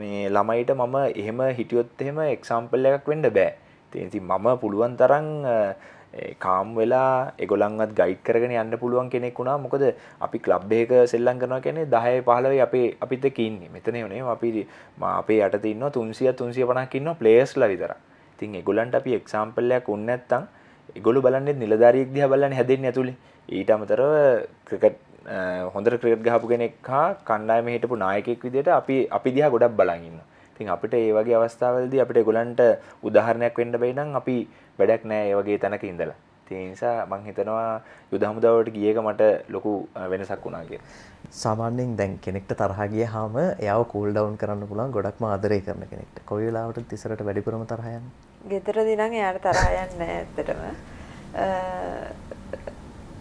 මේ ළමයිට මම එහෙම හිටියොත් එහෙම එක්සාම්පල් එකක් වෙන්න බෑ. ඉතින් මම පුළුවන් තරම් කාම් වෙලා ඒගොල්ලන්වත් ගයිඩ් කරගෙන යන්න පුළුවන් කෙනෙක් වුණා. මොකද අපි ක්ලබ් එකක සෙල්ලම් කරනවා කියන්නේ 10 15 අපේ අපිත් එක්ක ඉන්නේ. මෙතන නේ අපි අපේ යටතේ ඉන්නවා 300 350ක් ඉන්නවා ප්ලේයර්ස්ලා විතරක්. ඉතින් ඒගොල්ලන්ට අපි එක්සැම්පල් එකක් උන්නේ නැත්නම් ඒගොල්ලෝ බලන්නේ නිලධාරියෙක් දිහා බලන්නේ හැදෙන්නේ ඇතුලේ. ඊට අමතරව ක්‍රිකට් හොඳට ක්‍රිකට් ගහපු කෙනෙක් හා කණ්ඩායම හිටපු නායකෙක් විදිහට අපි අපි දිහා ගොඩක් බලන් ඉන්නවා. ඉතින් අපිට ඒ වගේ අවස්ථාවලදී අපිට ඒගොල්ලන්ට උදාහරණයක් වෙන්න බැයි නම් අපි වැඩක් නැහැ ඒ වගේ තැනක ඉඳලා. ඒ නිසා මං හිතනවා යුද හමුදාවට ගියේක මට ලොකු වෙනසක් වුණා කියලා. සාමාන්‍යයෙන් දැන් කෙනෙක්ට තරහා ගියාම එයාව කූල් ඩවුන් කරන්න පුළුවන් ගොඩක්ම ආදරය කරන කෙනෙක්ට. කොයි වෙලාවටද තිසරට වැඩිපුරම තරහ යන්නේ? ගෙදරදී නම් එයාට තරහ යන්නේ නැහැ ඇත්තටම.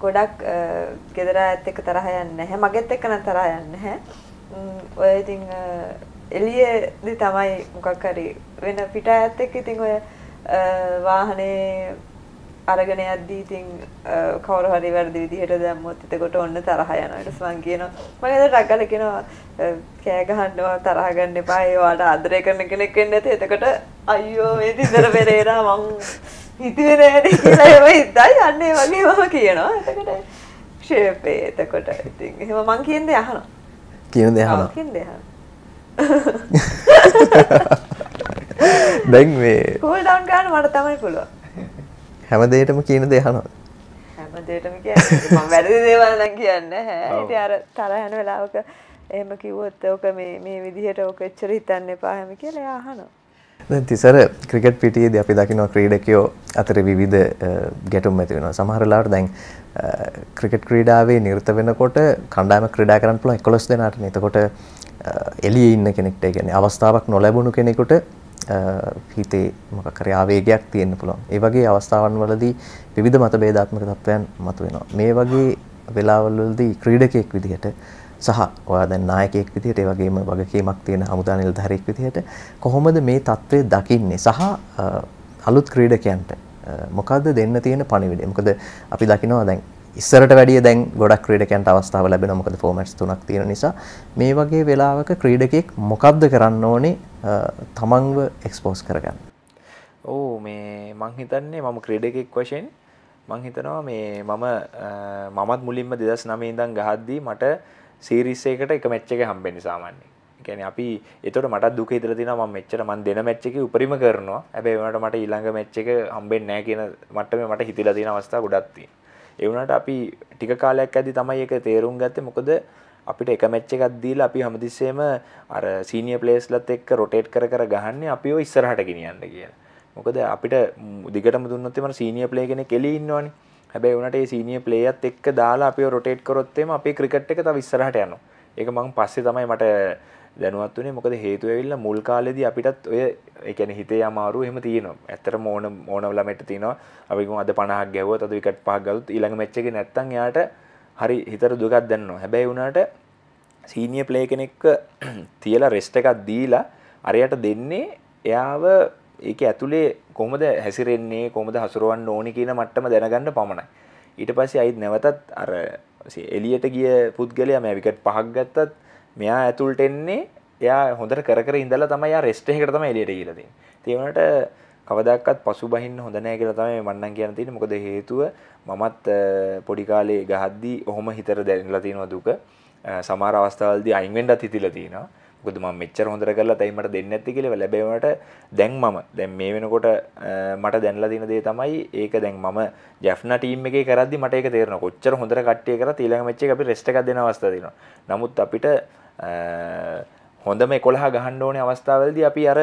ගොඩක් ගෙදර ඇත් එක තරහ යන්නේ නැහැ. මගෙත් එක්ක නම් තරහ යන්නේ නැහැ. ඔය ඉතින් එළියේදී තමයි මොකක් හරි වෙන පිට ඇත් එක්ක ඉතින් ඔය වාහනේ අරගෙන යද්දී ඉතින් කවුරු හරි වැරදි විදිහට දැම්මොත් එතකොට ඔන්න තරහ යනවා. ඊට පස්සේ මං කියනවා මම එතන රගල කියනවා කෑ ගහන්නවා තරහ ගන්න එපා. ඒ වාට ආදරය කරන කෙනෙක් වෙන්න ඇති. එතකොට අයියෝ මේ දින්දර පෙරේරා මං හිතිවෙන කියලා ඉදයි අන්නේ වගේ මම කියනවා එතකට ක්ෂේපේ එතකොට ඉතින් එහෙම මං කියන දේ අහනවා කියන දේ අහනවා කියන දේ අහනවා <laughs> දැන් මේ කූල් ඩවුන් ගන්න මට තමයි පුළුවන් හැම දෙයකම කියන දේ අහනවා හැම දෙයකම කියන්නේ මම වැරදි දේවල් නම් කියන්නේ නැහැ ඉතින් අර තරහ යන වෙලාවක එහෙම කිව්වොත් ඕක මේ මේ විදිහට ඕක එච්චර හිතන්න එපා හැම කියලා එයා අහනවා තිසර ක්‍රිකට් පිටියේද අපි දකිනවා ක්‍රීඩකයෝ අතර විවිධ ගැටුම් ඇති වෙනවා. සමහරලාට දැන් ක්‍රිකට් ක්‍රීඩාවේ නිරත වෙනකොට කණ්ඩායම ක්‍රීඩා කරන්න පුළුවන් 11 දෙනාට. එතකොට එළියේ ඉන්න කෙනෙක්ට ඒ කියන්නේ අවස්ථාවක් නොලැබුණු කෙනෙකුට හිතේ මොකක් හරි ආවේගයක් තියෙන්න පුළුවන්. ඒ වගේ අවස්ථාවන් වලදී විවිධ මතභේදාත්මක තත්ත්වයන් මතුවෙනවා. මේ වගේ වෙලාවල් වලදී ක්‍රීඩකයෙක් විදිහට සහ ඔයා දැන් නායකයෙක් විදිහට ඒ වගේම වගකීමක් තියෙන හමුදා නිලධාරියෙක් විදිහට කොහොමද මේ தત્ත්වය දකින්නේ සහ අලුත් ක්‍රීඩකයන්ට මොකද්ද දෙන්න තියෙන පණිවිඩය මොකද අපි දකිනවා දැන් ඉස්සරට වැඩිය දැන් ගොඩක් ක්‍රීඩකයන්ට අවස්ථාව ලැබෙනවා මොකද ෆෝමැට්ස් තුනක් තියෙන නිසා මේ වගේ වෙලාවක ක්‍රීඩකෙක් මොකද්ද කරන්න ඕනේ තමන්ව එක්ස්පෝස් කරගන්න. ඕ මේ මං හිතන්නේ මම ක්‍රීඩකෙක් වශයෙන් මං හිතනවා මේ මම මමත් මුලින්ම 2009 ඉඳන් ගහද්දී මට සීරිස් එකට එක මැච් එක හම්බෙන්නේ සාමාන්‍යයෙන්. ඒ කියන්නේ අපි එතකොට මට දුක හිතලා තියෙනවා මම මෙච්චර මම දෙන මැච් එකේ උපරිම කරනවා. හැබැයි වුණාට මට ඊළඟ මැච් එක හම්බෙන්නේ නැහැ කියන මට්ටමේ මට හිතලා තියෙන අවස්ථා ගොඩක් තියෙනවා. ඒ වුණාට අපි ටික කාලයක් ඇද්දි තමයි ඒක තේරුම් ගත්තේ. මොකද අපිට එක මැච් එකක් දීලා අපි හැමතිස්සෙම අර සීනියර් ප්ලේයර්ස්ලත් එක්ක රොටේට් කර කර ගහන්නේ අපිව ඉස්සරහට ගෙනියන්න කියලා. මොකද අපිට දිගටම දුන්නොත් එමර සීනියර් ප්ලේයර් කෙනෙක් එළියේ ඉන්නවනේ. හැබැයි උනට ඒ සීනිය ප්ලේයත් එක්ක දාලා අපි රොටේට් කරොත් එම අපේ ක්‍රිකට් එක තව ඉස්සරහට යනවා ඒක මං පස්සේ තමයි මට දැනුවත් වුණේ මොකද හේතුව ඇවිල්ලා මුල් කාලේදී අපිටත් ඔය ඒ කියන්නේ හිතේ අමාරු එහෙම තියෙනවා ඇත්තටම ඕන ඕන ළමයට තියෙනවා අපි කොහොමද අද 50ක් ගැහුවත් අද විකට් පහක් ගත්තොත් ඊළඟ මැච් එකේ නැත්තම් එයාට හරි හිතට දුකක් දැනෙනවා හැබැයි උනාට සීනිය ප්ලේ කෙනෙක්ක තියලා රෙස්ට එකක් දීලා අරයට දෙන්නේ එයාව ඒක ඇතුළේ කොහොමද හැසිරෙන්නේ කොහොමද හසුරවන්න ඕනි කියන මට්ටම දැනගන්න පමණයි. ඊට පස්සේ අයිත් නැවතත් අර එළියට ගිය පුද්ගලයා මේ විකට් පහක් ගත්තත් මෙයා ඇතුළට එන්නේ එයා හොඳට කර කර ඉඳලා තමයි යා රෙස්ට් එකකට තමයි එළියට ගිහලා තියෙන්නේ. ඒ වුණාට කවදාකවත් පසුබහින්න හොඳ නැහැ කියලා තමයි මම නම් කියන්න තියෙන්නේ. මොකද හේතුව මමත් පොඩි කාලේ ගහද්දී ඔහොම හිතර දැනලා තියෙනවා දුක. සමහර අවස්ථාවලදී අයින් වෙන්නත් හිතිලා තියෙනවා. ගොද ම මෙච්චර හොඳර කරලා තයිමට දෙන්න ඇති කියලව ලැබීමට දැන් මම දැන් මේ වෙනකොට මට දැන්ල දින දේ තමයි ඒක දැන් මම ජැන ටීම එක කරදදි මට එක තේරන කොච්චර හොඳර කට්ටිය කර තිලක මෙච්ච අපි රෙස්ටක දෙන අවස්ථාදන නමුත් අපිට හොඳම කොළහ ගහන්න ඕනේ අවස්ථාවලද අපි අර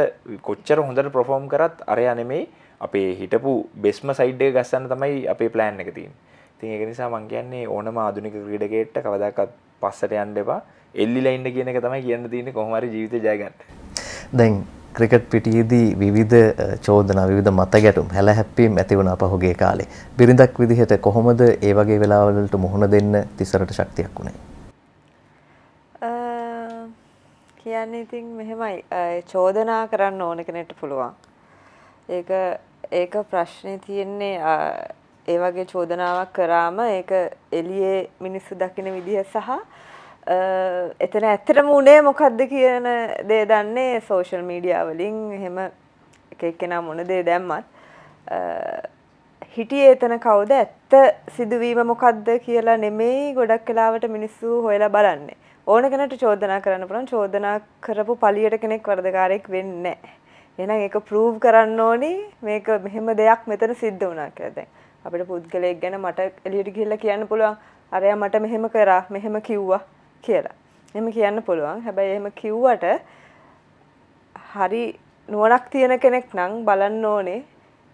කොච්චර හොඳට ප්‍රෆෝම් කරත් අරය අනෙමේ අපේ හිටපු බෙස්ම සයිඩ්ඩය ගස්සන්න තමයි අපේ ප්ලෑන් එකතින් තින් එක නිසා මං කියන්නේ ඕනම ආදුනික ක්‍රීඩගේට්ට කවදකත් පස්සට යන්න එපා එල්ලිලා ඉන්න කියන එක තමයි කියන්න තියෙන්නේ කොහොම හරි ජීවිතේ ජය ගන්න. දැන් ක්‍රිකට් පිටියේදී විවිධ චෝදනා විවිධ මත ගැටුම් හැලහැප්පීම් ඇති වුණා පහුගිය කාලේ. බිරිඳක් විදිහට කොහොමද ඒ වගේ වෙලාවලට මුහුණ දෙන්න තිසරට ශක්තියක් උනේ? කියන්නේ ඉතින් මෙහෙමයි චෝදනා කරන්න ඕන කෙනෙක්ට පුළුවන්. ඒක ඒක ප්‍රශ්නේ තියෙන්නේ ඒ වගේ චෝදනාවක් කරාම ඒක එළියේ මිනිස්සු දකින විදිහ සහ එතන ඇත්තටම උනේ මොකද්ද කියන දේ දන්නේ සෝෂල් මීඩියා වලින් එහෙම එක එක්කෙනා මොන දේ දැම්මත් හිටියේ එතන කවුද ඇත්ත සිදුවීම මොකද්ද කියලා නෙමෙයි ගොඩක් වෙලාවට මිනිස්සු හොයලා බලන්නේ. ඕන කෙනෙක්ට චෝදනා කරන්න පුළුවන් චෝදනා කරපු පළියට කෙනෙක් වරදකාරයෙක් වෙන්නේ නැහැ. එහෙනම් ඒක ප්‍රූව් කරන්න ඕනේ මේක මෙහෙම දෙයක් මෙතන සිද්ධ වුණා කියලා දැන්. අපිට පුද්ගලයෙක් ගැන මට එලියට ගිහිල්ලා කියන්න පුළුවන් අරයා මට මෙහෙම කරා මෙහෙම කිව්වා කියලා. එහෙම කියන්න පුළුවන්. හැබැයි එහෙම කිව්වට හරි නුවණක් තියෙන කෙනෙක් නම් බලන්න ඕනේ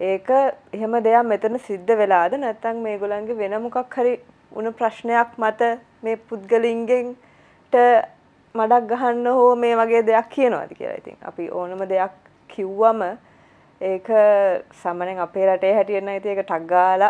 ඒක එහෙම දෙයක් මෙතන සිද්ධ වෙලාද නැත්නම් මේගොල්ලන්ගේ වෙන මොකක් හරි උණු ප්‍රශ්නයක් මත මේ පුද්ගලින්ගෙන්ට මඩක් ගහන්න හෝ මේ වගේ දෙයක් කියනවාද කියලා. ඉතින් අපි ඕනම දෙයක් කිව්වම ඒක සමනෙන් අපේ රටේ හැටියෙන ඇති එක ටක්ගාල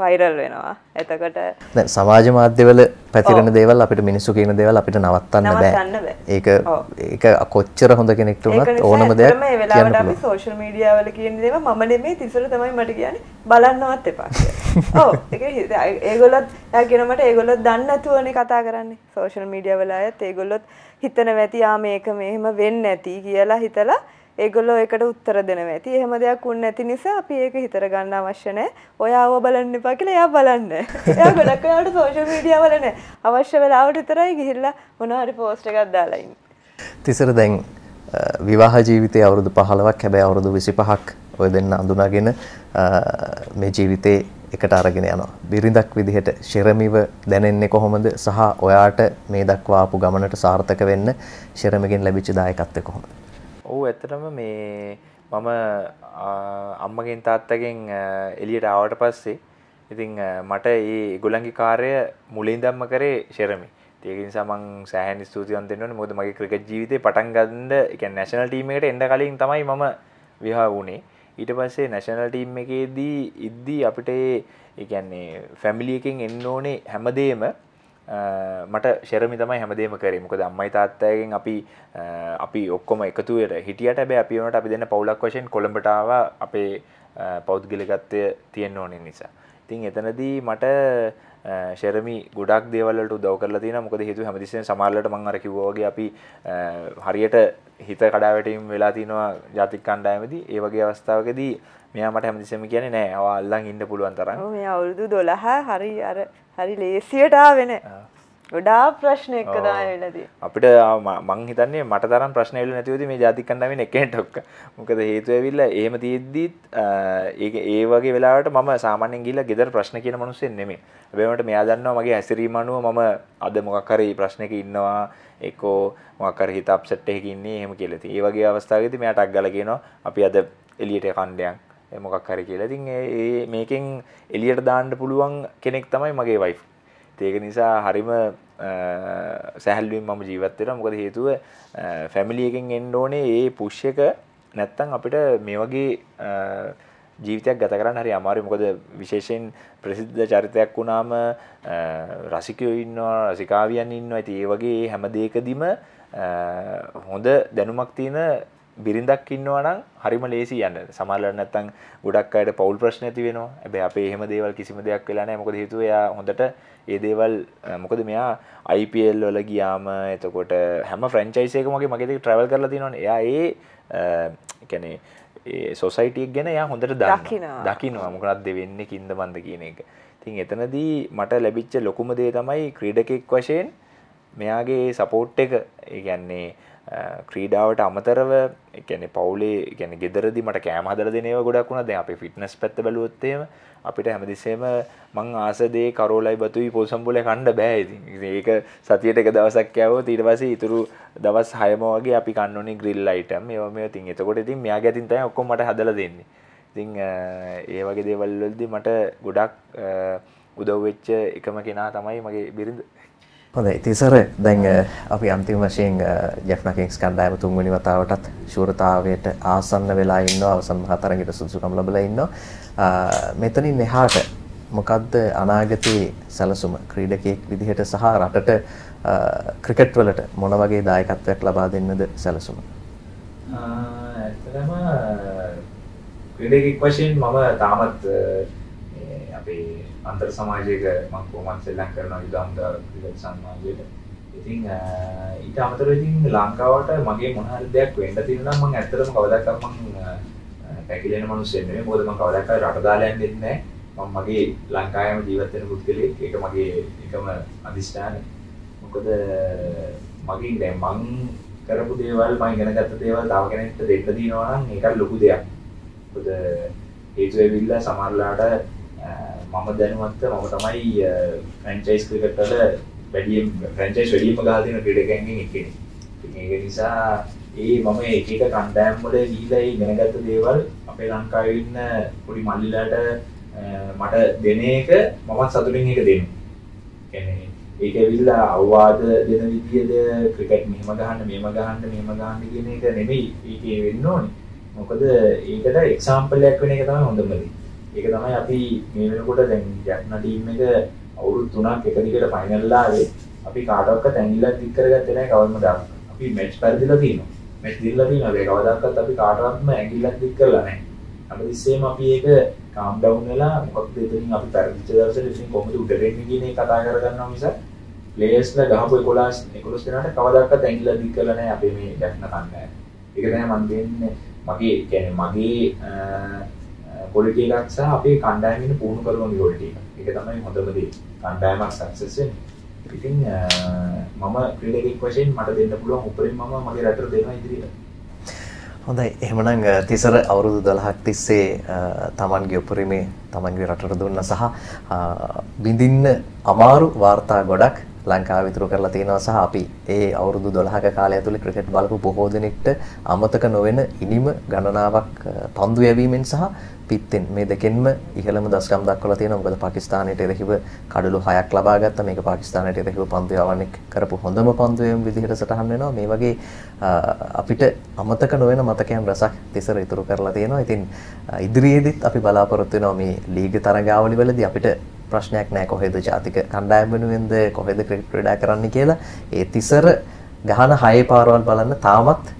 වයිරල් වෙනවා එතකට සමාජ මාධ්‍යවල පැතිරෙන දේවල් අපිට මිනිස්සු කියන දේවල් අපිට නවත්තන්න බෑ ඒක ඒක කොච්චර හොඳ කෙනෙක්ට වුණත් ඕනම දෙයක් මේ වෙලාවට අපි සෝෂල් මීඩියා වල කියන දේම මම නෙමෙයි තිසර තමයි මට කියන්නේ බලන්නවත් එපා කියලා. <laughs> ඔව් ඒක ඒගොල්ලොත් යා කියන මට ඒගොල්ලොත් දන්නේ නැතුවනේ කතා කරන්නේ. සෝෂල් මීඩියා වල අයත් ඒගොල්ලොත් හිතන වැති ආ මේක මෙහෙම වෙන්නේ නැති කියලා හිතලා ඒගොල්ලෝ ඒකට උත්තර දෙනවා ඇති. එහෙම දෙයක් උන් නැති නිසා අපි ඒක හිතර ගන්න අවශ්‍ය නැහැ. ඔයාව බලන්න එපා කියලා එයා බලන්න. එයා ගොඩක් වෙලාවට සෝෂල් මීඩියා වල නැහැ. අවශ්‍ය වෙලාවට විතරයි ගිහිල්ලා මොනවා හරි පෝස්ට් එකක් දාලා ඉන්නේ. තිසර දැන් විවාහ ජීවිතයේ අවුරුදු 15ක් හැබැයි අවුරුදු 25ක් ඔය දෙන්න අඳුනාගෙන මේ ජීවිතේ එකට අරගෙන යනවා. බිරිඳක් විදිහට ශරමිව දැනෙන්නේ කොහොමද සහ ඔයාට මේ දක්වා ආපු ගමනට සාර්ථක වෙන්න ශරමගෙන් ලැබිච්ච දායකත්වය කොහොමද? ඔව් ඇත්තටම මේ මම අම්මගෙන් තාත්තගෙන් එළියට ආවට පස්සේ ඉතින් මට ඒ ගොලන්ගේ කාර්ය මුලින්දම්ම කරේ ශෙරමි. ඒක නිසා මං සෑහෙන ස්තුතියක් දෙන්න ඕනේ. මොකද මගේ ක්‍රිකට් ජීවිතේ පටන් ගන්න, ඒ කියන්නේ නැෂනල් ටීම් එකට එන්න කලින් තමයි මම විවාහ වුණේ. ඊට පස්සේ නැෂනල් ටීම් එකේදී ඉද්දී අපිට ඒ කියන්නේ ෆැමිලි එකෙන් එන්න ඕනේ හැමදේම මට ශෙරමි තමයි හැමදේම කරේ මොකද අම්මයි තාත්තයගෙන් අපි අපි ඔක්කොම එකතුවට හිටියට බෑ අපි වනට අපි දෙන්න පවුලක් වශයෙන් කොළඹටාව අපේ පෞද්ගලිකත්වය තියෙන්න ඕනෙ නිසා. ඉතින් එතනදී මට ශෙරමි ගොඩක් දේවල්ලට උදව් කරලා තියෙනවා මොකද හේතුව හැමතිස්සෙම සමහරලට මම අර කිව්වා වගේ අපි හරියට හිත කඩාවැටීම් වෙලා තිනවා ජාතික කණ්ඩායමේදී ඒ වගේ අවස්ථාවකදී මෙයා මට හැමතිස්සෙම කියන්නේ නෑ ඔයා අල්ලන් ඉන්න පුළුවන් තරම් ඔව් මෙයා අවුරුදු 12 හරි අර හරි ලේසියට ආවෙ නෑ ගොඩා ප්‍රශ්න එක්කදා වෙලදී අපිට මං හිතන්නේ මට තරම් ප්‍රශ්න එළු නැතිවද මේ ජාතික කණ්ඩායමෙන් එකෙන්ට ඔක්ක මොකද හේතුව ඇවිල්ලා එහෙම තියෙද්දිත් ඒක ඒ වගේ වෙලාවට මම සාමාන්‍යයෙන් ගිහිල්ලා ගෙදර ප්‍රශ්න කියන මිනිස්සෙක් නෙමෙයි හැබැයි මට මෙයා දන්නවා මගේ හැසිරීම අනුව මම අද මොකක් හරි ප්‍රශ්නයක ඉන්නවා එක්කෝ මොකක් හරි හිත අප්සෙට් එකක ඉන්නේ එහෙම කියලා ඉතින් ඒ වගේ අවස්ථාවකදී මෙයාට අක් ගාලා කියනවා අපි අද එළියට කණ්ඩයන් මොකක් හරි කියලා ඉතින් මේ මේකෙන් එළියට දාන්න පුළුවන් කෙනෙක් තමයි මගේ වයිෆ් ඒත් ඒක නිසා හරිම සැහැල්ලුවෙන් මම ජීවත් වෙනවා. මොකද හේතුව ෆැමිලි එකෙන් එන්න ඕනේ ඒ පුෂ් එක නැත්තම් අපිට මේ වගේ ජීවිතයක් ගත කරන්න හරි අමාරුයි. මොකද විශේෂයෙන් ප්‍රසිද්ධ චරිතයක් වුණාම රසිකයෝ ඉන්නවා, රසිකාවියන් ඉන්නවා. ඉතින් ඒ වගේ හැම දෙයකදීම හොඳ දැනුමක් තියෙන බිරිඳක් ඉන්නවනම් හරිම ලේසි යන්න සමහරවල් නැත්තම් ගොඩක් අයට පෞල් ප්‍රශ්න ඇති වෙනවා. හැබැයි අපේ එහෙම දේවල් කිසිම දෙයක් වෙලා නැහැ. මොකද හේතුව එයා හොඳට ඒ දේවල් මොකද මෙයා IPL වල ගියාම එතකොට හැම ෆ්‍රැන්චයිස් එකකම වගේ මගේ දෙක ට්‍රැවල් කරලා තියෙනවනේ. එයා ඒ කියන්නේ ඒ සොසයිටි එක ගැන එයා හොඳට දන්නවා. දකින්නවා මොකක්ද වෙන්නේ කින්ද මන්ද කියන එක. ඉතින් එතනදී මට ලැබිච්ච ලොකුම දේ තමයි ක්‍රීඩකෙක් වශයෙන් මෙයාගේ සපෝට් එක. ඒ කියන්නේ ක්‍රීඩාවට අමතරව එකැනෙ පවුලේ ගැන ගෙදරදි මට කෑම හදර දෙනව ගොඩක් වුණ දෙ අපි ෆිට්නස් පැත්ත බලුවොත්තේම අපිට හැමදිසේම මං ආසදේ කරෝලයි බතුයි පෝසම්බුල කණ්ඩ බෑයිති ඒක සතියට එක දවසක් යව තීරවස ඉතුරු දවස් හයමෝගේ අපි කන්නනි ග්‍රිල් අයිටම් ඒම තින් එතකොට ඉතින් මෙයා ගැතින්තයි ඔක්කොමට හදල දෙන්නේ ඉතිං ඒ වගේ දේවල්ලොල්දි මට ගොඩක් උදව්වෙච්ච එකම කෙනා තමයි මගේ බිරිඳ හොඳයි තිසර දැන් අපි අන්තිම වශයෙන් ජෙෆ් නකින්ස් කණ්ඩායම තුන්වෙනි වතාවටත් ශූරතාවයට ආසන්න වෙලා ඉන්නවා අවසන් හතරඟට සුදුසුකම් ලැබලා ඉන්නවා මෙතනින් එහාට මොකද්ද අනාගතයේ සැලසුම ක්‍රීඩකයෙක් විදිහට සහ රටට ක්‍රිකට් වලට මොන වගේ දායකත්වයක් ලබා දෙන්නද සැලසුම ඇත්තටම ක්‍රීඩකෙක් වශයෙන් මම තාමත් අපේ අන්තර් සමාජයක මං කෝමන් සෙල්ලන් කරන විදාමුදා සම්මාජයට ඉතින් ඊට අමතර ඉතින් ලංකාවට මගේ මොනහරි දෙයක් වෙන්න තියෙනවා මං ඇත්තටම කවදාකවත් මං පැකිලෙන මිනිස්සෙක් නෙමෙයි මොකද මං කවදාකවත් රට දාලා යන්නේ නැහැ මම මගේ ලංකාවේම ජීවත් වෙන පුද්ගලෙක් ඒක මගේ එකම අදිෂ්ඨානය මොකද මගේ දැන් මං කරපු දේවල් මම ඉගෙන ගත්ත දේවල් තව කෙනෙක්ට දෙන්න දිනනවා නම් ඒක ලොකු දෙයක් මොකද හේතු වෙවිලා සමහරලාට මම දැනුවත්ත මම තමයි ෆ්‍රන්චයිස් ක්‍රිකට්වල වැඩියම් ෆ්‍රන්චයිස් වැඩියම ගාතින ක්‍රීඩකයන්ගෙන් එකෙන ඒක නිසා ඒ මම එක එක කණ්ඩෑම් වල දීලා ඉගෙනගත්ත දේවල් අපේ ලංකාවේ ඉන්න පොඩි මල්ලිලාට මට දෙන එක මමත් සතුටින් එක දෙන්න කියන්නේ ඒක ඇවිල්ලා අවවාද දෙන විදියද ක්‍රිකට් මෙහෙම ගහන්න මෙහෙම ගහන්න මෙහෙම ගහන්න කියන එක නෙමෙයි ඒකේ වෙන්න ඕනේ මොකද ඒකට එක්සාම්පලයක් වෙන එක තමයි හොඳම දේ ඒක තමයි අපි මේ වෙනකොට දැන් ජැක්නා ටීම් එක අවුරුදු 3ක් එක දිගට ෆයිනල් ආවේ. අපි කාටවත් ඇඟිල්ලක් දික් කරගත්තේ නැහැ කවම දාන්න. අපි මැච් පරිදිලා තියෙනවා. මැච් දිල්ලා තියෙනවා. ඒක කවදාවත් අපි කාටවත්ම ඇඟිල්ලක් දික් කරලා නැහැ. හැමතිස්සෙම අපි ඒක කාම් ඩවුන් වෙලා මොකක්ද එතනින් අපි පරිදිච්ච දවසට ඉතින් කොහොමද උඩට එන්නේ කියන එක කතා කරගන්නවා මිසක් ලේස්ල ගහපු එකොලාස් එකොලොස් දෙනට කවදක්ක තැන්ල දික් කලනෑ අපේ මේ දැක්න කන්න එක තෑ මන්දන්න මගේ කැන මගේ කොලිටිය එකක් සහ අපේ කණ්ඩායමෙන් පුහුණු කරන කොලිටිය එක. ඒක තමයි හොඳම දේ. කණ්ඩායමක් සක්සස් වෙන්න. ඉතින් මම ක්‍රීඩකෙක් වශයෙන් මට දෙන්න පුළුවන් උපරිම මම මගේ රටට දෙනවා ඉදිරියට. හොඳයි එහෙමනම් තිසර අවුරුදු 12ක් තිස්සේ තමන්ගේ උපරිමේ තමන්ගේ රටට දුන්න සහ බිඳින්න අමාරු වාර්තා ගොඩක් ලංකාව විතර කරලා තියෙනවා සහ අපි ඒ අවුරුදු 12ක කාලය ඇතුළේ ක්‍රිකට් බලපු බොහෝ දෙනෙක්ට අමතක නොවන ඉනිම ගණනාවක් පන්දු යැවීමෙන් සහ පිත්තෙන් මේ දෙකෙන්ම ඉහළම දස්කම් දක්වලා තියෙනවා. මොකද පාකිස්තානයට එරෙහිව කඩලු 6ක් ලබා ගත්තා. මේක පාකිස්තානයට එරෙහිව පන්දු යවන්නෙක් කරපු හොඳම පන්දුවේම විදිහට සටහන් වෙනවා. මේ වගේ අපිට අමතක නොවන මතකයන් රසක් තිසර ඉතුරු කරලා තියෙනවා. ඉතින් ඉදිරියේදීත් අපි බලාපොරොත්තු වෙනවා මේ ලීග තරගාවලි වලදී අපිට ප්‍රශ්නයක් නැහැ කොහෙද ජාතික කණ්ඩායම වෙනුවෙන්ද කොහෙද ක්‍රිකට් ක්‍රීඩා කරන්න කියලා. ඒ තිසර ගහන හයේ පාරවල් බලන්න තාමත්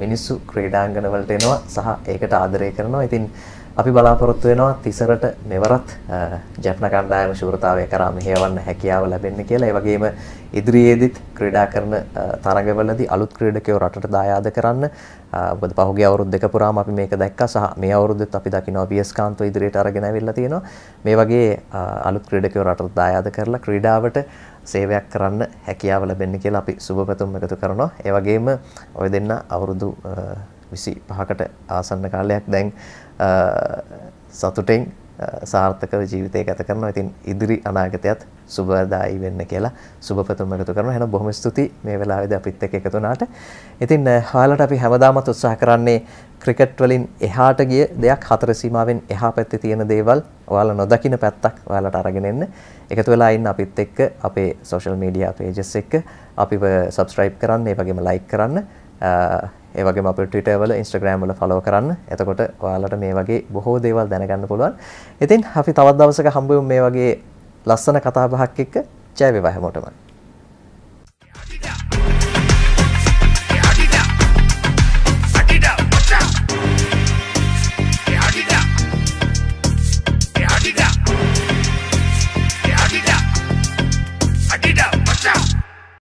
මිනිස්සු ක්‍රීඩාංගන වලට එනවා සහ ඒකට ආදරය කරනවා. ඉතින් අපි බලාපොරොත්තු වෙනවා තිසරට මෙවරත් ජැප්න කණ්ඩායම ශූරතාවය කරා මෙහෙවන්න හැකියාව ලැබෙන්න කියලා. ඒ වගේම ඉදිරියේදීත් ක්‍රීඩා කරන තරගවලදී අලුත් ක්‍රීඩකයෝ රටට දායාද කරන්න. මොකද පහුගිය අවුරුදු දෙක පුරාම අපි මේක දැක්කා සහ මේ අවුරුද්දෙත් අපි දකිනවා බීඑස් කාන්තෝ ඉදිරියට අරගෙන ඇවිල්ලා තියෙනවා. මේ වගේ අලුත් ක්‍රීඩකයෝ රටට දායාද කරලා ක්‍රීඩාවට සේවයක් කරන්න හැකියාව ලැබෙන්න කියලා අපි සුබපැතුම් එකතු කරනවා. ඒ වගේම ඔය දෙන්න අවුරුදු 25කට ආසන්න කාලයක් දැන් සතුටෙන් සාර්ථකව ජීවිතය ගත කරනවා. ඉතින් ඉදිරි අනාගතයත් සුබදායි වෙන්න කියලා සුබපතුම් එකතු කරනවා. එහෙනම් බොහොම ස්තුතියි මේ වෙලාවේදී අපිත් එක්ක එකතු වුණාට. ඉතින් ඔයාලට අපි හැමදාමත් උත්සාහ කරන්නේ ක්‍රිකට් වලින් එහාට ගිය දෙයක් හතර සීමාවෙන් එහා පැත්තේ තියෙන දේවල් ඔයාලා නොදකින පැත්තක් ඔයාලට අරගෙන එන්න. එකතු වෙලා ඉන්න අපිත් එක්ක අපේ සෝෂල් මීඩියා pages එක්ක අපිව subscribe කරන්න, ඒ වගේම like කරන්න. ඒ වගේම අපේ Twitter වල Instagram වල follow කරන්න. එතකොට ඔයාලට මේ වගේ බොහෝ දේවල් දැනගන්න පුළුවන්. ඉතින් අපි තවත් දවසක හම්බෙමු මේ වගේ ලස්සන කතා බහක් එක්ක. ජය වේවා හැමෝටම.